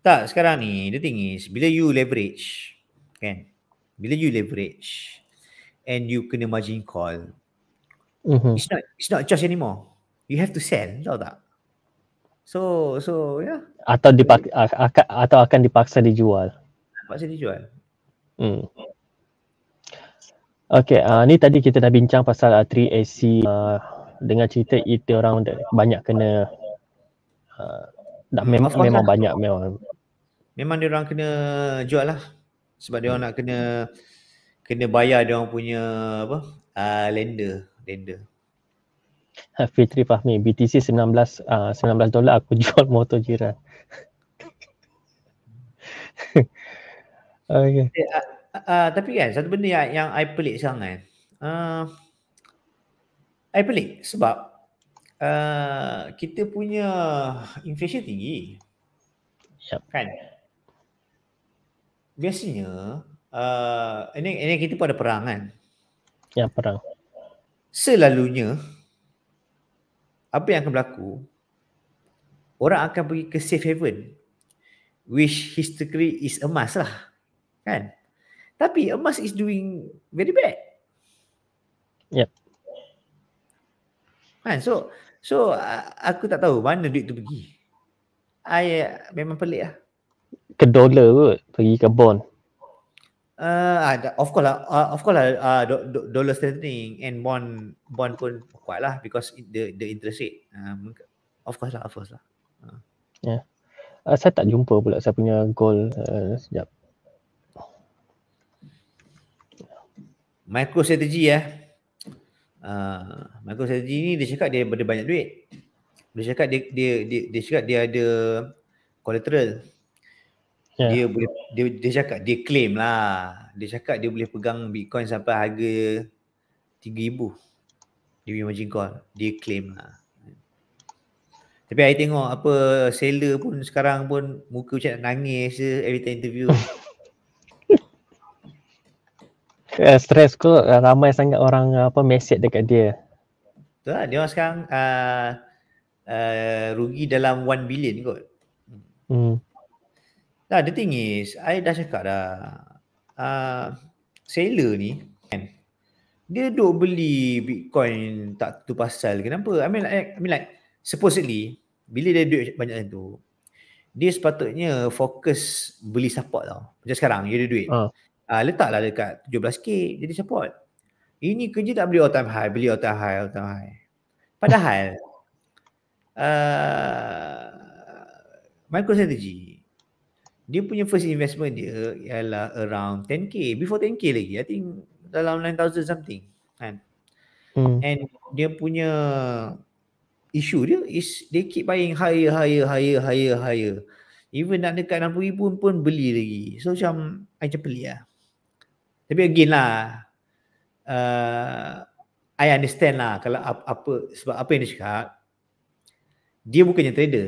Tak, sekarang ni the thing is bila you leverage kan. Bila you leverage and you kena margin call mm-hmm. it's not it's not charge anymore you have to send, tahu tak so so yeah atau dipak atau akan dipaksa dijual dipaksa dijual hmm Okay, uh, ni tadi kita dah bincang pasal uh, 3AC uh, dengan cerita itu orang banyak kena uh, dah mem- memang memang lah. banyak memang memang dia orang kena jual lah sebab dia orang hmm. nak kena kena bayar dia orang punya apa? Uh, lender, lender. Ha, Fitri Fahmi, BTC 19 uh, 19 dolar aku jual motor Jira. okay. Uh, uh, tapi kan satu benda yang yang I pelik sekarang kan. Uh, I pelik sebab uh, kita punya inflation tinggi. Yep. Kan? Biasanya uh, ini ini kita pun ada perang kan? Ya perang. Selalunya apa yang akan berlaku orang akan pergi ke safe haven which historically is emas lah kan tapi emas is doing very bad yep kan so so aku tak tahu mana duit tu pergi I memang pelik lah ke dollar kot pergi ke bond Uh, of course lah, uh, of course lah, uh, do, do, dollar strengthening and bond bond pun kuat lah because the the interest rate. Um, of course lah, of course lah. Uh. Yeah. Ya. Uh, saya tak jumpa pula saya punya goal uh, sejak. Micro strategy ya. Eh. Uh, micro strategy ni dia cakap dia ada banyak duit. Dia cakap dia dia dia, dia cakap dia ada collateral yeah. dia boleh dia dia cakap dia claim lah dia cakap dia boleh pegang bitcoin sampai harga 3000 dia punya margin call dia claim lah tapi saya tengok apa seller pun sekarang pun muka macam nangis je every time interview Uh, stress kot uh, ramai sangat orang uh, apa message dekat dia. Betul lah, dia orang sekarang uh, uh, rugi dalam 1 billion kot. Hmm. Nah, the thing is, I dah cakap dah. Uh, seller ni, kan, dia duk beli Bitcoin tak tu pasal kenapa. I mean, like, I mean like, supposedly, bila dia duit banyak macam tu, dia sepatutnya fokus beli support tau. Macam sekarang, dia ada duit. Uh. Uh, letaklah dekat 17k, jadi support. Ini kerja tak beli all time high, beli all time high, all time high. Padahal, uh, micro strategy, dia punya first investment dia ialah around 10k before 10k lagi i think dalam 9000 something kan hmm. and dia punya issue dia is they keep buying higher higher higher higher higher even nak dekat 60000 pun pun beli lagi so macam i je beli lah tapi again lah uh, i understand lah kalau apa, apa sebab apa yang dia cakap dia bukannya trader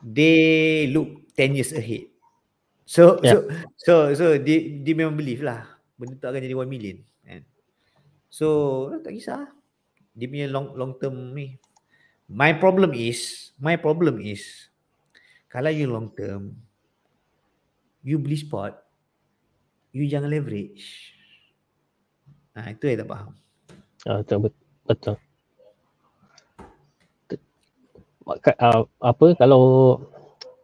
they look 10 years ahead. So yeah. so so so dia dia memang believe lah benda tu akan jadi 1 million kan. So tak kisah. Dia punya long long term ni. My problem is, my problem is kalau you long term you beli spot you jangan leverage. Ah ha, itu yang tak faham. Ah uh, betul betul. Uh, apa kalau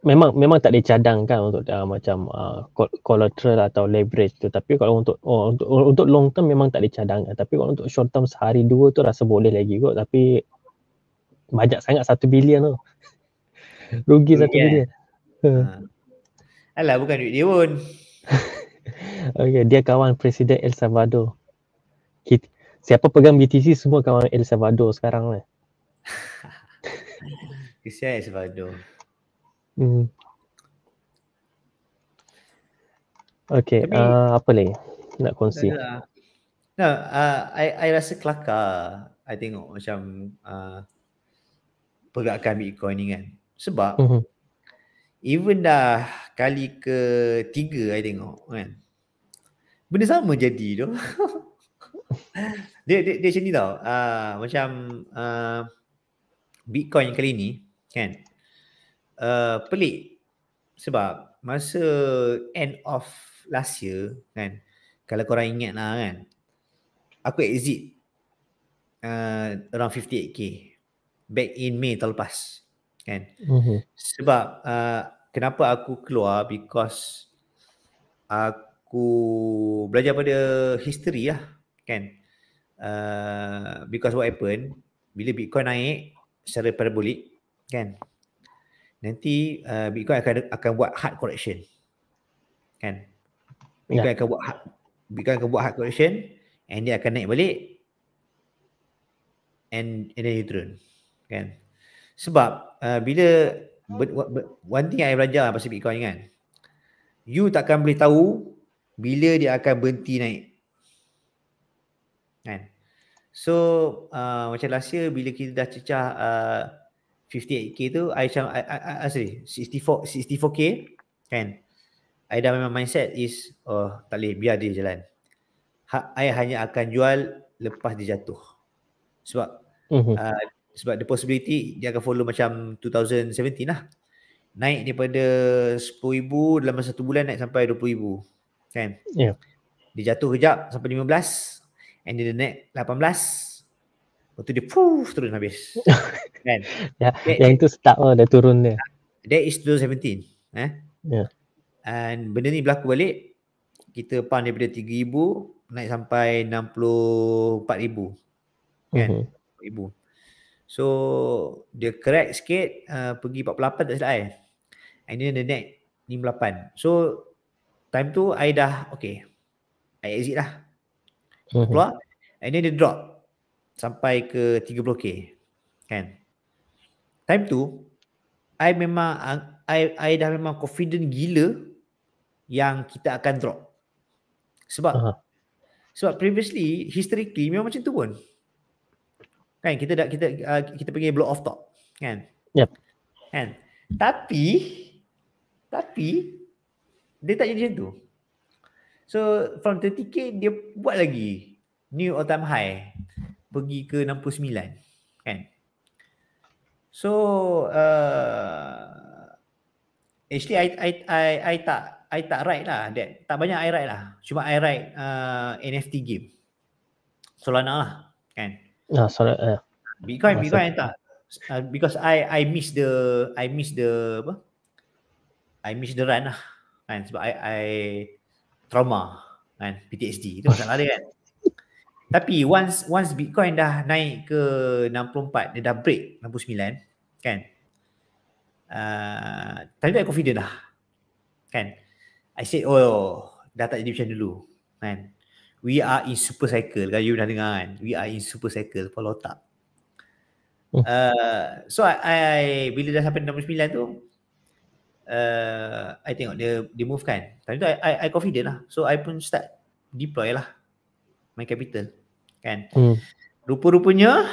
memang memang tak dicadangkan untuk uh, macam uh, collateral atau leverage tu tapi kalau untuk oh, untuk untuk long term memang tak dicadangkan tapi kalau untuk short term sehari dua tu rasa boleh lagi kot tapi banyak sangat satu bilion tu rugi satu yeah. bilion eh? hmm. ha. alah bukan duit dia pun okay, dia kawan presiden El Salvador siapa pegang BTC semua kawan El Salvador sekarang lah kesian El Salvador Hmm. Okay, Tapi, uh, apa ni nak kongsi? Uh, no, uh, I, I rasa kelakar I tengok macam uh, pergerakan Bitcoin ni kan. Sebab mm-hmm. even dah kali ke tiga I tengok kan. Benda sama jadi tu. dia, dia, dia macam ni tau. Uh, macam uh, Bitcoin kali ni kan. Uh, pelik sebab masa end of last year kan kalau korang ingat lah kan aku exit uh, around 58k back in May tahun lepas kan mm-hmm. sebab uh, kenapa aku keluar because aku belajar pada history lah kan uh, because what happen, bila bitcoin naik secara parabolik kan nanti uh, Bitcoin akan akan buat hard correction. Kan? Bitcoin ya. akan buat hard, Bitcoin akan buat hard correction and dia akan naik balik and, and then you turn. Kan? Sebab uh, bila but, but, one thing yang saya belajar lah pasal Bitcoin kan you takkan boleh tahu bila dia akan berhenti naik. Kan? So uh, macam last year bila kita dah cecah uh, 58k tu I macam asli 64, 64k kan I dah memang mindset is oh tak boleh biar dia jalan ha, I hanya akan jual lepas dia jatuh sebab uh-huh. uh, sebab the possibility dia akan follow macam 2017 lah naik daripada 10,000 dalam satu bulan naik sampai 20,000 kan yeah. dia jatuh kejap sampai 15 and then the next Lepas tu dia puff turun habis. kan? Yeah, yang itu start lah, oh, dia turun dia. That is 2017. Eh? Yeah. And benda ni berlaku balik, kita pump daripada 3,000 naik sampai 64,000. Kan? Mm-hmm. 4, so, dia crack sikit, uh, pergi 48 tak silap eh. And then the next, 58. So, time tu I dah, okay. I exit lah. Mhm. Keluar. Mm-hmm. And then dia drop sampai ke 30k kan time tu i memang i i dah memang confident gila yang kita akan drop sebab uh-huh. sebab previously historically memang macam tu pun kan kita dah kita uh, kita panggil block off top kan yep kan tapi tapi dia tak jadi macam tu so from 30k dia buat lagi new all time high pergi ke 69 kan so uh, actually I, I I I tak I tak write lah that tak banyak I write lah cuma I write uh, NFT game Solana lah kan Nah, uh, Solana uh, eh. Bitcoin masa. Bitcoin tak uh, because I I miss the I miss the apa I miss the run lah kan sebab I I trauma kan PTSD itu masalah dia kan tapi once once Bitcoin dah naik ke 64, dia dah break 69, kan? Uh, tapi tak confident dah. Kan? I said, oh, oh dah tak jadi macam dulu. Kan? We are in super cycle. Kalau you dah dengar kan? We are in super cycle. Follow tak? Uh, so I, I, I, bila dah sampai 69 tu uh, I tengok dia, dia move kan Tapi tu I, I, I confident lah So I pun start deploy lah My capital kan hmm. rupa-rupanya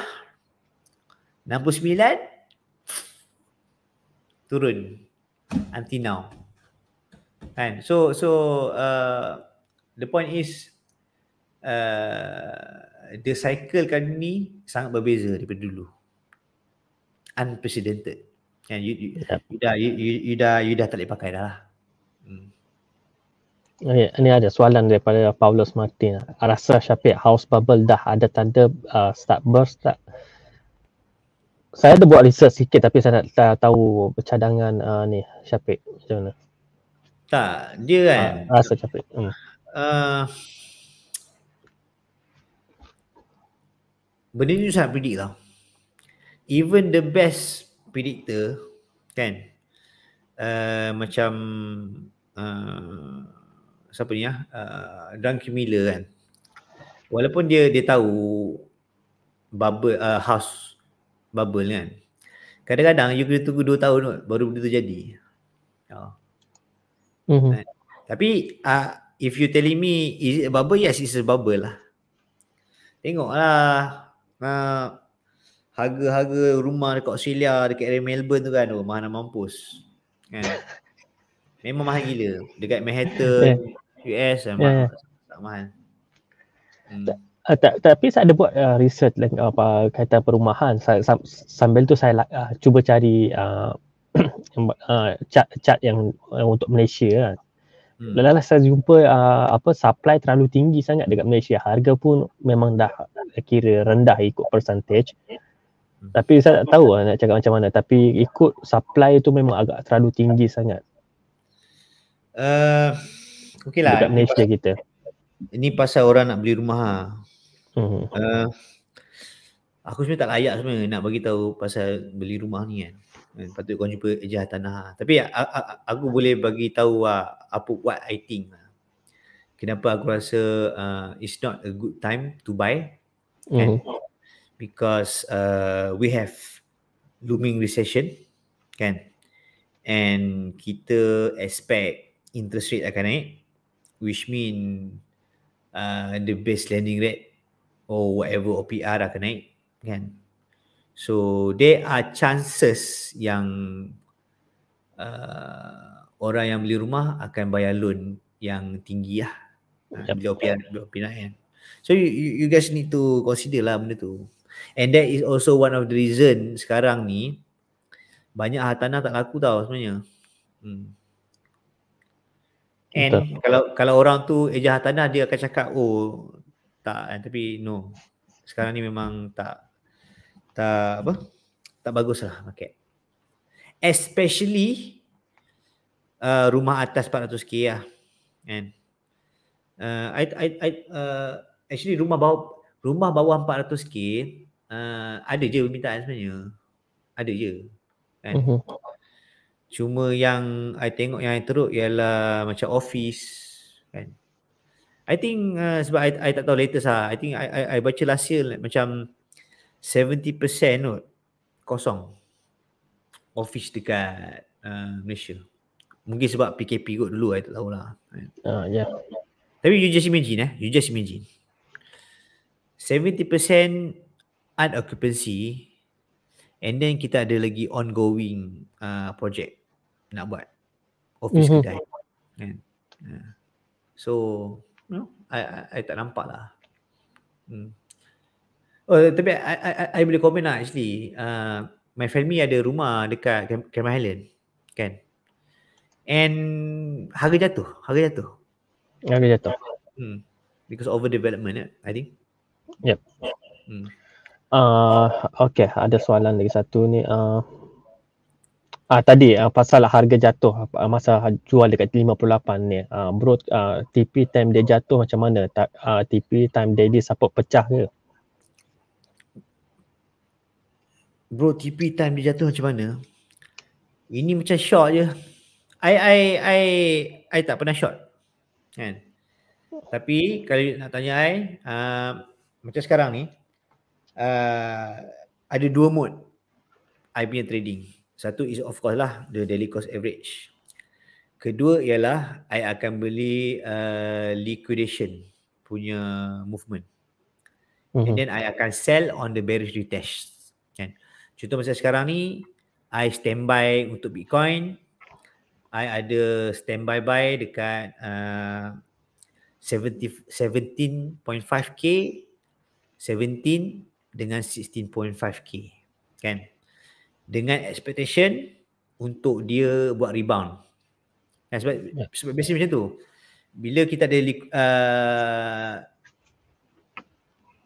69 turun until now kan so so uh, the point is uh, the cycle kali ni sangat berbeza daripada dulu unprecedented kan you you, yep. you dah you, you, you dah you dah tak boleh pakai dah lah hmm. Okay, ini ada soalan daripada Paulus Martin. Rasa Syafiq house bubble dah ada tanda uh, start burst tak? Saya ada buat research sikit tapi saya tak tahu cadangan uh, ni Syafiq macam mana. Tak, dia kan. Uh, rasa Syafiq. Hmm. Uh, benda ni sangat predict tau. Even the best predictor kan uh, macam uh, siapa ni ya? Ah, uh, ah, Dan Miller kan. Walaupun dia dia tahu bubble uh, house bubble kan. Kadang-kadang you kena tunggu 2 tahun kot baru benda tu jadi. Ya. Uh. Mm-hmm. Uh, tapi uh, if you tell me is it a bubble yes it's a bubble lah. Tengoklah uh, harga-harga rumah dekat Australia dekat area Melbourne tu kan tu oh, mahal mampus. Kan. Memang mahal gila dekat Manhattan eh. US memang yeah. Ya. tak mahal. Hmm. Ah, tapi saya ada buat uh, research lah apa kaitan perumahan saya, sam, sambil tu saya uh, cuba cari cat uh, uh, yang uh, untuk Malaysia kan. Hmm. Lalu saya jumpa uh, apa supply terlalu tinggi sangat dekat Malaysia. Harga pun memang dah kira rendah ikut percentage. Hmm. Tapi saya tak tahu lah nak cakap macam mana tapi ikut supply tu memang agak terlalu tinggi sangat. Uh, Okey lah. Dekat Malaysia pasal, kita. Ini pasal orang nak beli rumah. Ha. uh Uh, aku sebenarnya tak layak sebenarnya nak bagi tahu pasal beli rumah ni kan. Eh. Patut kau jumpa ejah tanah. Ha. Tapi a- a- aku boleh bagi tahu uh, apa what I think. Ha. Kenapa aku rasa uh, it's not a good time to buy. Uh-huh. Because uh, we have looming recession. Kan? And kita expect interest rate akan naik which mean uh, the base lending rate or whatever OPR akan naik kan so there are chances yang uh, orang yang beli rumah akan bayar loan yang tinggi lah ya, uh, bila OPR, bila OPR naik kan so you, you guys need to consider lah benda tu and that is also one of the reason sekarang ni banyak hartanah tak laku tau sebenarnya hmm. And Betul. kalau kalau orang tu ejah eh, tanah dia akan cakap oh tak eh, tapi no. Sekarang ni memang tak tak apa? Tak baguslah market. Especially uh, rumah atas 400k lah. Kan? Uh, I, I, I, uh, actually rumah bawah rumah bawah 400k uh, ada je permintaan sebenarnya. Ada je. Kan? Uh-huh. Cuma yang I tengok yang I teruk ialah macam office kan. I think uh, sebab I, I tak tahu latest lah. I think I, I, I baca last year like, macam 70% not kosong office dekat uh, Malaysia. Mungkin sebab PKP kot dulu I tak lah. Uh, kan. ah, yeah. Tapi you just imagine eh. You just imagine. 70% unoccupancy and then kita ada lagi ongoing uh, project nak buat office mm-hmm. kedai kan yeah. so you know, I, I, I tak nampak lah hmm. oh tapi I, I, I, I boleh komen lah actually uh, my family ada rumah dekat Cameron Highland kan and harga jatuh harga jatuh harga jatuh hmm. because over development eh, I think yep hmm. Uh, okay, ada soalan lagi satu ni. Uh, Ah tadi uh, pasal harga jatuh ah, ah, masa jual dekat 58 ni. Uh, bro uh, TP time dia jatuh macam mana? Ta- uh, TP time daily support pecah ke? Bro TP time dia jatuh macam mana? Ini macam short je. I I I I tak pernah short. Kan? Tapi kalau nak tanya I, uh, macam sekarang ni uh, ada dua mode I punya trading. Satu is of course lah the daily cost average. Kedua ialah I akan beli uh, liquidation punya movement. And mhm. then I akan sell on the bearish retest. Kan? Contoh macam sekarang ni, I standby untuk Bitcoin. I ada standby buy dekat uh, 17.5k 17 dengan 16.5k kan dengan expectation untuk dia buat rebound. Nah, kan, sebab yeah. sebab biasanya macam tu. Bila kita ada uh,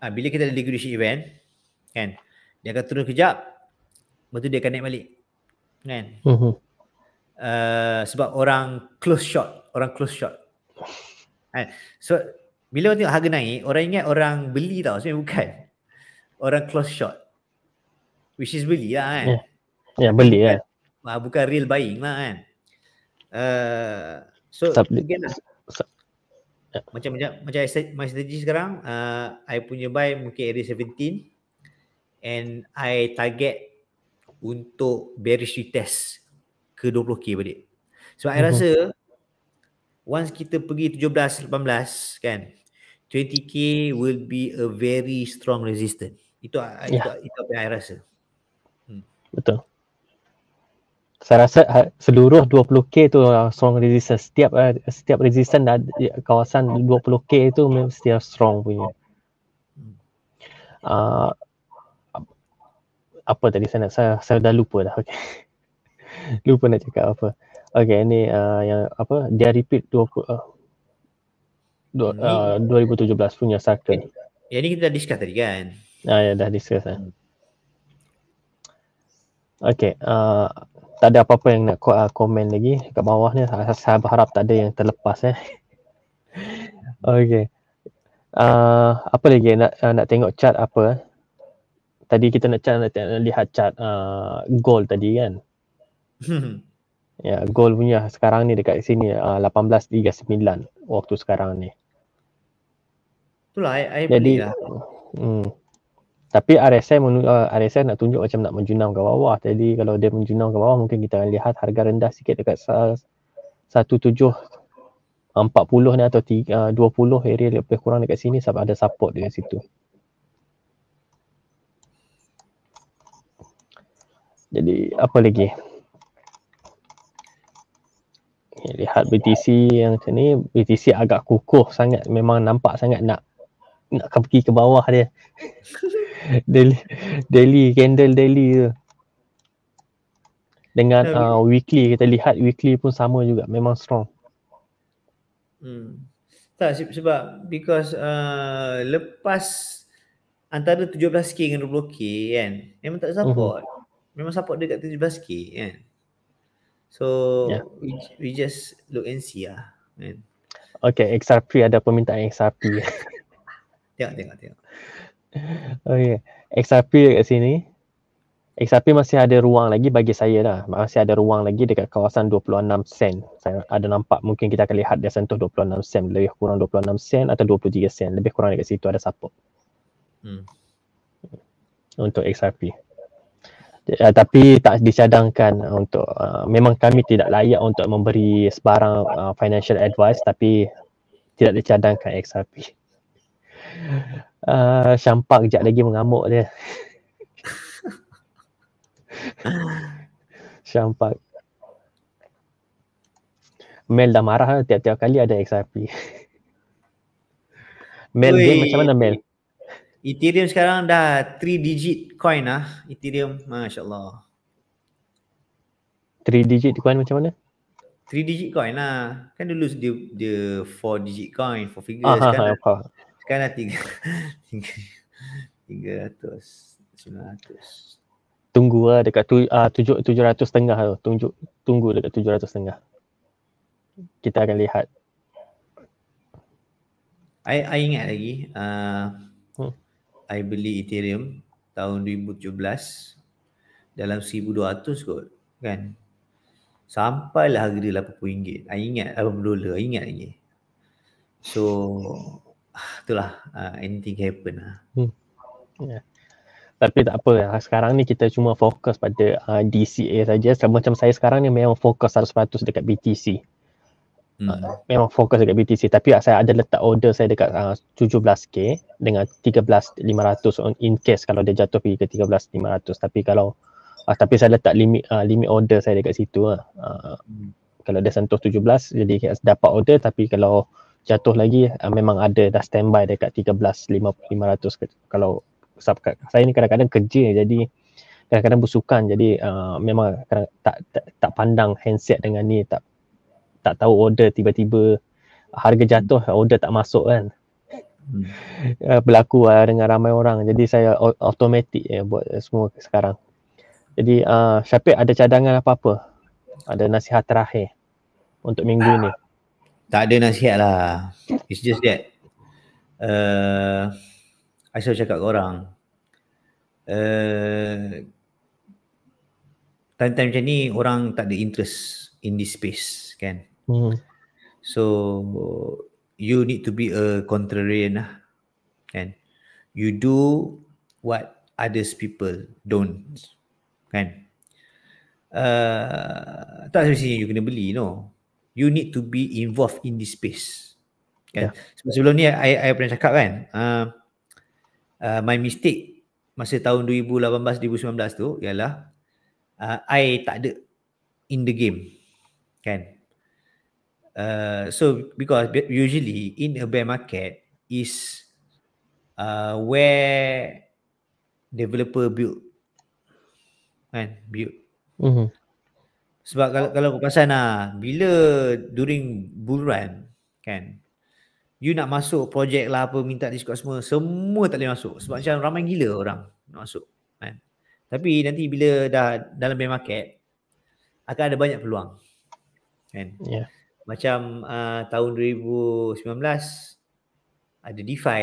uh, bila kita ada liquidation event kan dia akan turun kejap lepas tu dia akan naik balik. Kan? Uh-huh. Uh, sebab orang close shot, orang close shot. Kan? So bila orang tengok harga naik, orang ingat orang beli tau sebenarnya bukan. Orang close shot. Which is beli lah kan. Yeah. Ya yeah, beli kan. Yeah. Uh, bukan real buying lah kan. Uh, so again lah. Ya. Macam macam macam my strategy sekarang uh, I punya buy mungkin area 17 and I target untuk bearish retest ke 20k balik. Sebab mm-hmm. I mhm. rasa once kita pergi 17 18 kan 20k will be a very strong resistance. Itu yeah. itu itu apa yang I rasa. Hmm. Betul saya rasa uh, seluruh 20k tu uh, strong resistance setiap uh, setiap resistance dan kawasan 20k itu mesti strong punya hmm. uh, apa tadi saya nak saya, saya dah lupa dah okey lupa nak cakap apa okey ini uh, yang apa dia repeat 20 uh, uh, 2017 punya cycle. Yang ni kita dah discuss tadi kan? Ah, ya, dah discuss. Eh. Hmm. Eh. Okay, uh, tak ada apa-apa yang nak uh, komen lagi kat bawah ni. Saya, saya berharap tak ada yang terlepas eh. okay. Uh, apa lagi nak uh, nak tengok chat apa? Tadi kita nak chart nak, nak lihat chat uh, goal tadi kan. ya, yeah, goal punya sekarang ni dekat sini uh, 18.39 waktu sekarang ni. Itulah, I, I Jadi, lah. Hmm tapi RSI uh, RSI nak tunjuk macam nak menjunam ke bawah jadi kalau dia menjunam ke bawah mungkin kita akan lihat harga rendah sikit dekat 1740 ni atau 20 uh, area lebih kurang dekat sini sebab ada support dekat situ jadi apa lagi lihat BTC yang macam ni BTC agak kukuh sangat memang nampak sangat nak nak pergi ke bawah dia daily daily candle daily tu dengan uh, weekly kita lihat weekly pun sama juga memang strong hmm tak sebab because uh, lepas antara 17k dengan 20k kan memang tak support uh-huh. memang support dekat 17k kan so yeah. we, we just look and see lah kan Okay, XRP ada permintaan XRP. tengok, tengok, tengok. Okay. XRP dekat sini. XRP masih ada ruang lagi bagi saya lah. Masih ada ruang lagi dekat kawasan 26 sen. Saya ada nampak mungkin kita akan lihat dia sentuh 26 sen. Lebih kurang 26 sen atau 23 sen. Lebih kurang dekat situ ada support. Hmm. Untuk XRP. Uh, eh, tapi tak dicadangkan untuk uh, memang kami tidak layak untuk memberi sebarang uh, financial advice tapi tidak dicadangkan XRP. Uh, Syampak kejap lagi mengamuk dia. Syampak. Mel dah marah lah tiap-tiap kali ada XRP. Mel, Ui, game macam mana Mel? Ethereum sekarang dah 3 digit coin lah. Ethereum, Masya Allah. 3 digit coin macam mana? 3 digit coin lah. Kan dulu dia, dia 4 digit coin, 4 figures ah, ha, kan. Ah, kan dah tiga tiga ratus sembilan ratus tunggu lah dekat tu, uh, tujuh tujuh ratus setengah tu tunggu tunggu dekat tujuh ratus setengah kita akan lihat I, I ingat lagi uh, ah, huh? Hmm. I beli Ethereum tahun 2017 dalam 1200 kot kan sampailah harga dia RM80 I ingat RM80 I ingat lagi so itulah uh, anything happen lah. Hmm. Yeah. Tapi tak apa lah. Sekarang ni kita cuma fokus pada uh, DCA saja. Sama macam saya sekarang ni memang fokus 100% dekat BTC. Hmm. Uh, memang fokus dekat BTC. Tapi uh, saya ada letak order saya dekat uh, 17K dengan 13500 in case kalau dia jatuh pergi ke 13500. Tapi kalau uh, tapi saya letak limit uh, limit order saya dekat situ lah. Uh, hmm. Kalau dia sentuh 17 jadi dapat order tapi kalau jatuh lagi uh, memang ada dah standby dekat 13500 kalau sebab saya ni kadang-kadang kerja jadi kadang-kadang bersukan jadi uh, memang kadang tak, tak tak pandang handset dengan ni tak tak tahu order tiba-tiba harga jatuh order tak masuk kan hmm. uh, berlaku uh, dengan ramai orang jadi saya automatik ya buat semua sekarang jadi uh, Syafiq ada cadangan apa-apa ada nasihat terakhir untuk minggu ni tak ada nasihat lah. It's just that. Uh, I selalu cakap ke orang. Uh, time-time macam ni orang tak ada interest in this space kan. Hmm. So you need to be a contrarian lah. Kan. You do what others people don't. Kan. Uh, tak sebab sini you kena beli no you need to be involved in this space. Kan? Yeah. Ya. Sebelum ni I, I pernah cakap kan, uh, uh, my mistake masa tahun 2018-2019 tu ialah uh, I tak ada in the game. Kan? Uh, so because usually in a bear market is uh, where developer build kan build mm-hmm. Sebab kalau kalau perasan lah, bila during bull run kan, you nak masuk projek lah apa minta discord semua, semua tak boleh masuk. Sebab macam ramai gila orang nak masuk. Kan? Tapi nanti bila dah dalam bear market, akan ada banyak peluang. Kan? Yeah. Macam uh, tahun 2019, ada DeFi,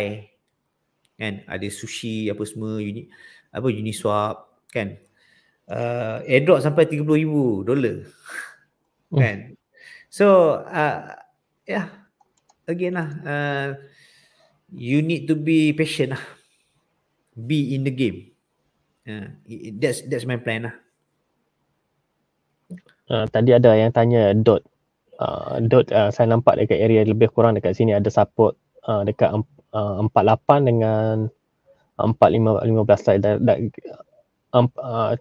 kan? ada sushi apa semua, uni, apa Uniswap, kan? uh, airdrop sampai 30,000 dolar. Hmm. Kan? So, uh, ya. Yeah. Again lah. Uh, you need to be patient lah. Be in the game. Uh, that's that's my plan lah. Uh, tadi ada yang tanya dot Uh, dot uh, saya nampak dekat area lebih kurang dekat sini ada support uh, dekat um, uh, 48 dengan 4515 lah dan uh,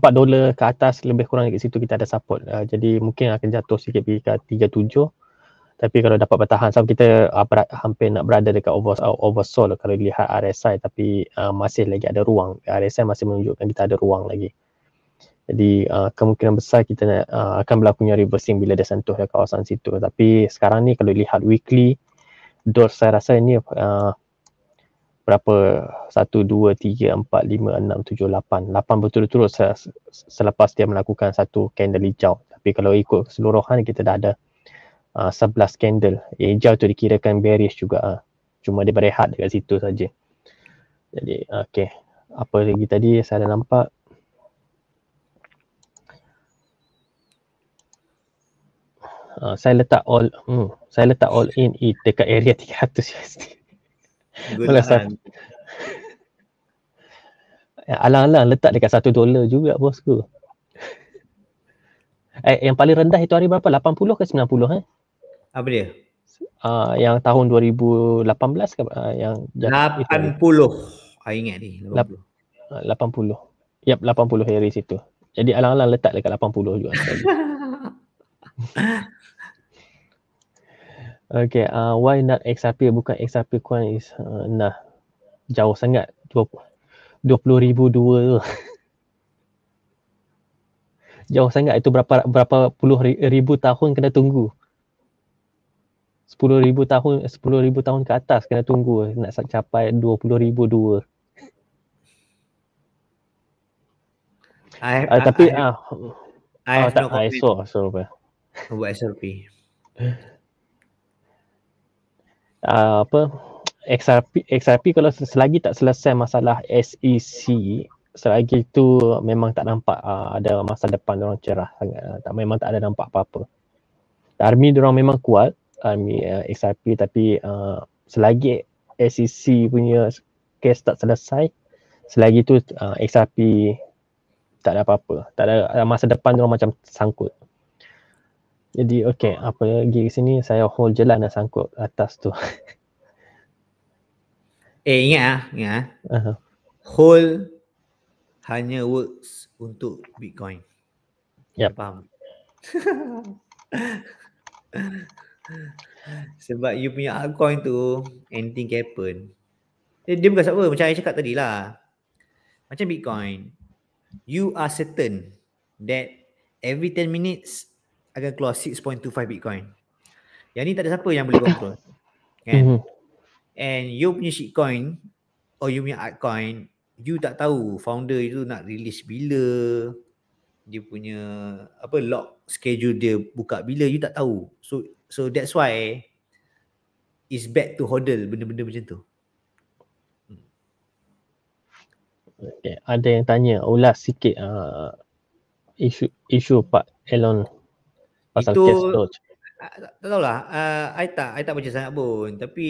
4 dolar ke atas lebih kurang dekat situ kita ada support uh, jadi mungkin akan jatuh sikit pergi ke 37 tapi kalau dapat bertahan sama kita uh, ah, berat, hampir nak berada dekat over, uh, oversold lah kalau lihat RSI tapi uh, masih lagi ada ruang RSI masih menunjukkan kita ada ruang lagi jadi uh, kemungkinan besar kita nak, uh, akan berlakunya reversing bila dia sentuh dekat kawasan situ tapi sekarang ni kalau lihat weekly dor saya rasa ini uh, berapa 1 2 3 4 5 6 7 8 8 berturut-turut selepas dia melakukan satu candle hijau tapi kalau ikut keseluruhan kita dah ada uh, ah, 11 candle yang eh, hijau tu dikirakan bearish juga uh. cuma dia berehat dekat situ saja jadi okey apa lagi tadi saya ada nampak uh, saya letak all hmm, saya letak all in eh, dekat area 300 USD Alasan. Ya, alang-alang letak dekat satu dolar juga bosku. Eh, yang paling rendah itu hari berapa? 80 ke 90 eh? Apa dia? Uh, yang tahun 2018 ke? Uh, yang 80. Itu, I ingat ni. 80. 80. Ah, Yap, 80 hari situ. Jadi alang-alang letak dekat 80 juga. Okay, uh, why not XRP bukan XRP coin is uh, nah jauh sangat 20,000 dua jauh sangat itu berapa berapa puluh ribu tahun kena tunggu 10,000 tahun 10,000 tahun ke atas kena tunggu nak capai 20,000 dua I, uh, tapi ah, uh, oh, no tak, comment. I saw, so, so, so, uh, apa XRP XRP kalau selagi tak selesai masalah SEC selagi itu memang tak nampak uh, ada masa depan orang cerah sangat uh, tak memang tak ada nampak apa-apa. Army orang memang kuat army uh, XRP tapi uh, selagi SEC punya kes tak selesai selagi itu uh, XRP tak ada apa-apa. Tak ada masa depan orang macam sangkut. Jadi okey, ah. apa lagi di sini saya hold je lah nak sangkut atas tu. eh ya? ah, Uh-huh. Hold hanya works untuk Bitcoin. Ya. Yep. Faham. Sebab you punya altcoin tu anything can happen. Dia, dia bukan apa macam saya cakap tadi lah. Macam Bitcoin. You are certain that every 10 minutes akan keluar 6.25 Bitcoin. Yang ni tak ada siapa yang boleh control. kan? Mm-hmm. And you punya shitcoin or you punya altcoin, you tak tahu founder itu nak release bila, dia punya apa lock schedule dia buka bila, you tak tahu. So so that's why is bad to hodl benda-benda macam tu. Okay. Ada yang tanya ulas sikit uh, isu isu Pak Elon pasal itu, case search. Tak, tak tahulah, saya uh, tak, tak baca sangat pun. Tapi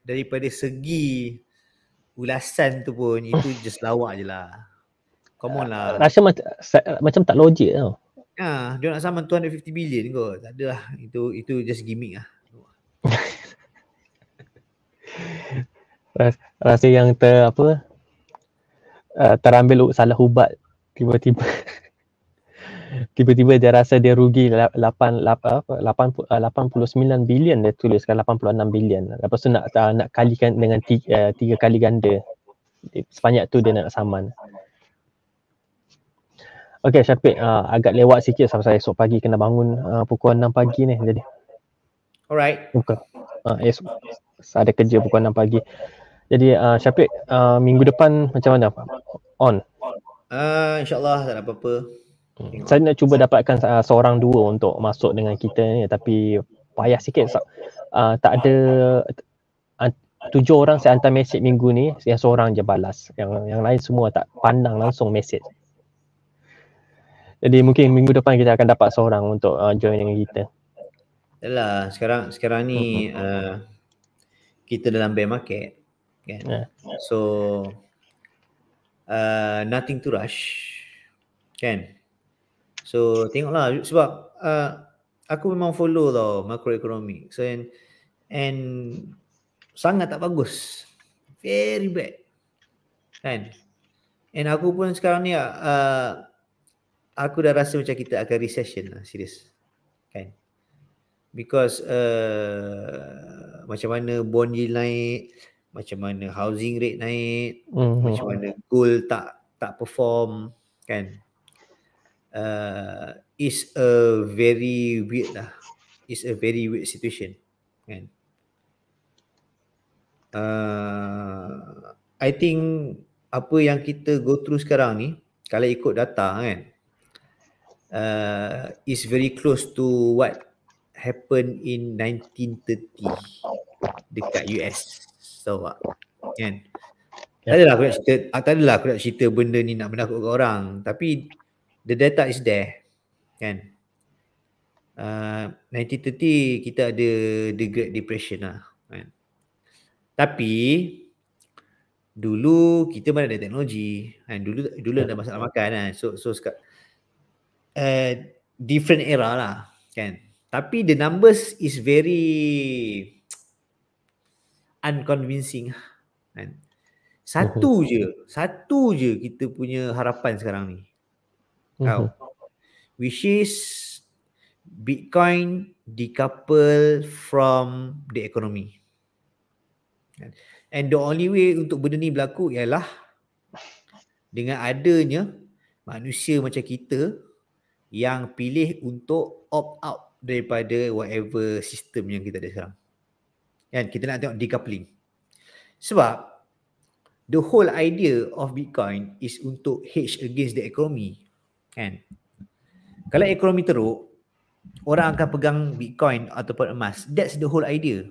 daripada segi ulasan tu pun, itu just lawak je lah. Come on lah. Ah, rasa macam, macam tak logik tau. Ya, dia nak saman 250 bilion kot. Tak ada lah. Itu, itu just gimmick lah. rasa yang ter apa uh, terambil salah ubat tiba-tiba tiba-tiba dia rasa dia rugi 8, 89 eh, bilion dia tulis kan 86 bilion lepas tu nak ah, nak kalikan dengan tiga, eh, tiga kali ganda sebanyak tu dia nak saman Okay Syafiq ah, agak lewat sikit sampai esok pagi kena bangun ah, pukul 6 pagi ni jadi Alright Buka uh, esok ada kerja pukul 6 pagi jadi uh, Syafiq minggu depan macam mana on Uh, InsyaAllah tak ada apa-apa. Hmm. Saya nak cuba dapatkan uh, seorang dua untuk masuk dengan kita ni tapi payah sikit uh, tak ada uh, tujuh orang saya hantar mesej minggu ni yang seorang je balas yang yang lain semua tak pandang langsung mesej. Jadi mungkin minggu depan kita akan dapat seorang untuk uh, join dengan kita. Yalah sekarang sekarang ni hmm. uh, kita dalam bear market kan. Yeah. So uh, nothing to rush. Kan? So tengoklah sebab uh, aku memang follow tau macroeconomic. So and, and sangat tak bagus. Very bad. Kan? And aku pun sekarang ni uh, aku dah rasa macam kita akan recession lah serius. Kan? Because uh, macam mana bond yield naik, macam mana housing rate naik, mm-hmm. macam mana gold tak tak perform kan uh, is a very weird lah. Is a very weird situation. Kan? Uh, I think apa yang kita go through sekarang ni, kalau ikut data kan, uh, is very close to what happened in 1930 dekat US. So, uh, kan? Tak adalah aku nak cerita, tak adalah aku nak cerita benda ni nak menakutkan orang. Tapi the data is there kan uh, ah, 1930 kita ada the great depression lah kan tapi dulu kita mana ada teknologi kan dulu dulu ada masalah makan kan so so uh, different era lah kan tapi the numbers is very unconvincing kan satu mhm. je satu je kita punya harapan sekarang ni Uh-huh. which is Bitcoin decouple from the economy. And the only way untuk benda ni berlaku ialah dengan adanya manusia macam kita yang pilih untuk opt out daripada whatever sistem yang kita ada sekarang. Kan kita nak tengok decoupling. Sebab the whole idea of Bitcoin is untuk hedge against the economy Kan? Kalau ekonomi teruk, orang akan pegang Bitcoin ataupun emas. That's the whole idea.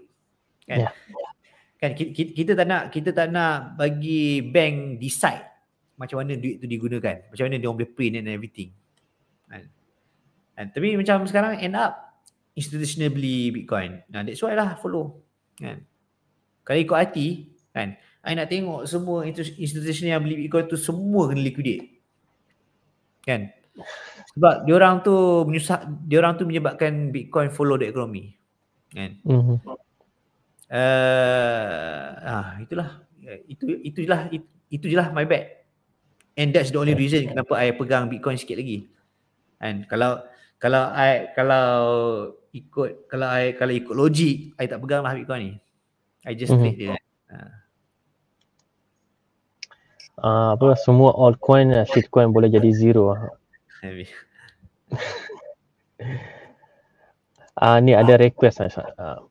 Kan? Yeah. Kan kita, kita tak nak kita tak nak bagi bank decide macam mana duit tu digunakan. Macam mana dia boleh print and everything. Kan? kan? Tapi macam sekarang end up institutional beli Bitcoin. Nah, that's why lah follow. Kan? Kalau ikut hati, kan? I nak tengok semua institution yang beli Bitcoin tu semua kena liquidate. Kan? sebab dia orang tu menyusah dia orang tu menyebabkan bitcoin follow the economy kan mm-hmm. uh, ah itulah itu jelah it, itulah my bad and that's the only reason kenapa i pegang bitcoin sikit lagi kan kalau kalau saya kalau ikut kalau saya kalau ikut logik saya tak peganglah bitcoin ni i just mm-hmm. trade dia Uh, apa semua altcoin eh, shitcoin boleh jadi zero Maybe. Ah uh, ni ada request ah. Uh.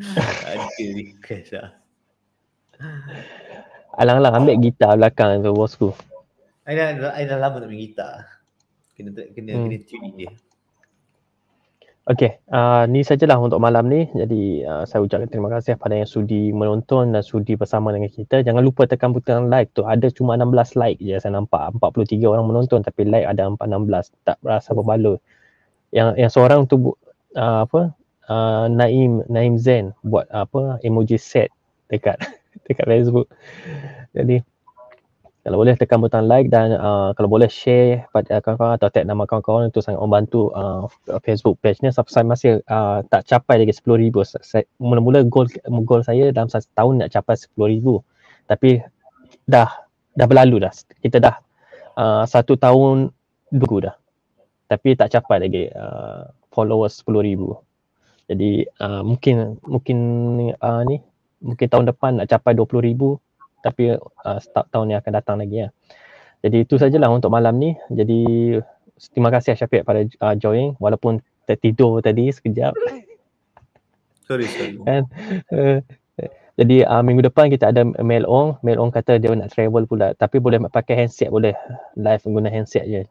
ada request ah. Alang-alang ambil gitar belakang tu bosku. Aina Aina lama nak main gitar. Kena kena hmm. kena tune dia. Okey, uh, ni sajalah untuk malam ni. Jadi uh, saya ucapkan terima kasih kepada yang sudi menonton dan sudi bersama dengan kita. Jangan lupa tekan butang like tu. Ada cuma 16 like je saya nampak. 43 orang menonton tapi like ada 16. Tak rasa berbaloi. Yang yang seorang tu uh, apa? Uh, Naim Naim Zen buat uh, apa emoji set dekat dekat Facebook. Jadi kalau boleh tekan butang like dan uh, kalau boleh share kepada kawan-kawan atau tag nama kawan-kawan itu sangat membantu uh, Facebook page ni sebab saya masih uh, tak capai lagi 10,000. mula-mula goal, goal saya dalam satu tahun nak capai 10,000 tapi dah dah berlalu dah. Kita dah uh, satu tahun dulu dah tapi tak capai lagi uh, followers 10,000. Jadi uh, mungkin mungkin uh, ni mungkin tahun depan nak capai 20,000 tapi uh, start tahun yang akan datang lagi ya. Jadi itu sajalah untuk malam ni. Jadi terima kasih Syafiq pada uh, join walaupun tertidur tadi sekejap. Sorry sorry. And, uh, jadi uh, minggu depan kita ada Mel Ong. Mel Ong kata dia nak travel pula tapi boleh pakai handset boleh. Live guna handset je.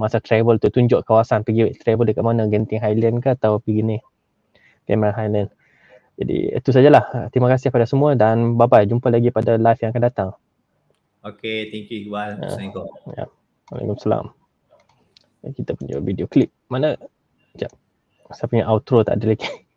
Masa travel tu tunjuk kawasan pergi travel dekat mana Genting Highland ke atau pergi ni. Cameron Highland. Jadi itu sajalah. Ah, terima kasih kepada semua dan bye-bye. Jumpa lagi pada live yang akan datang. Okay, thank you Iqbal. Ah, Assalamualaikum. Ya. Waalaikumsalam. Kita punya video clip. Mana? Sekejap. Saya punya outro tak ada lagi.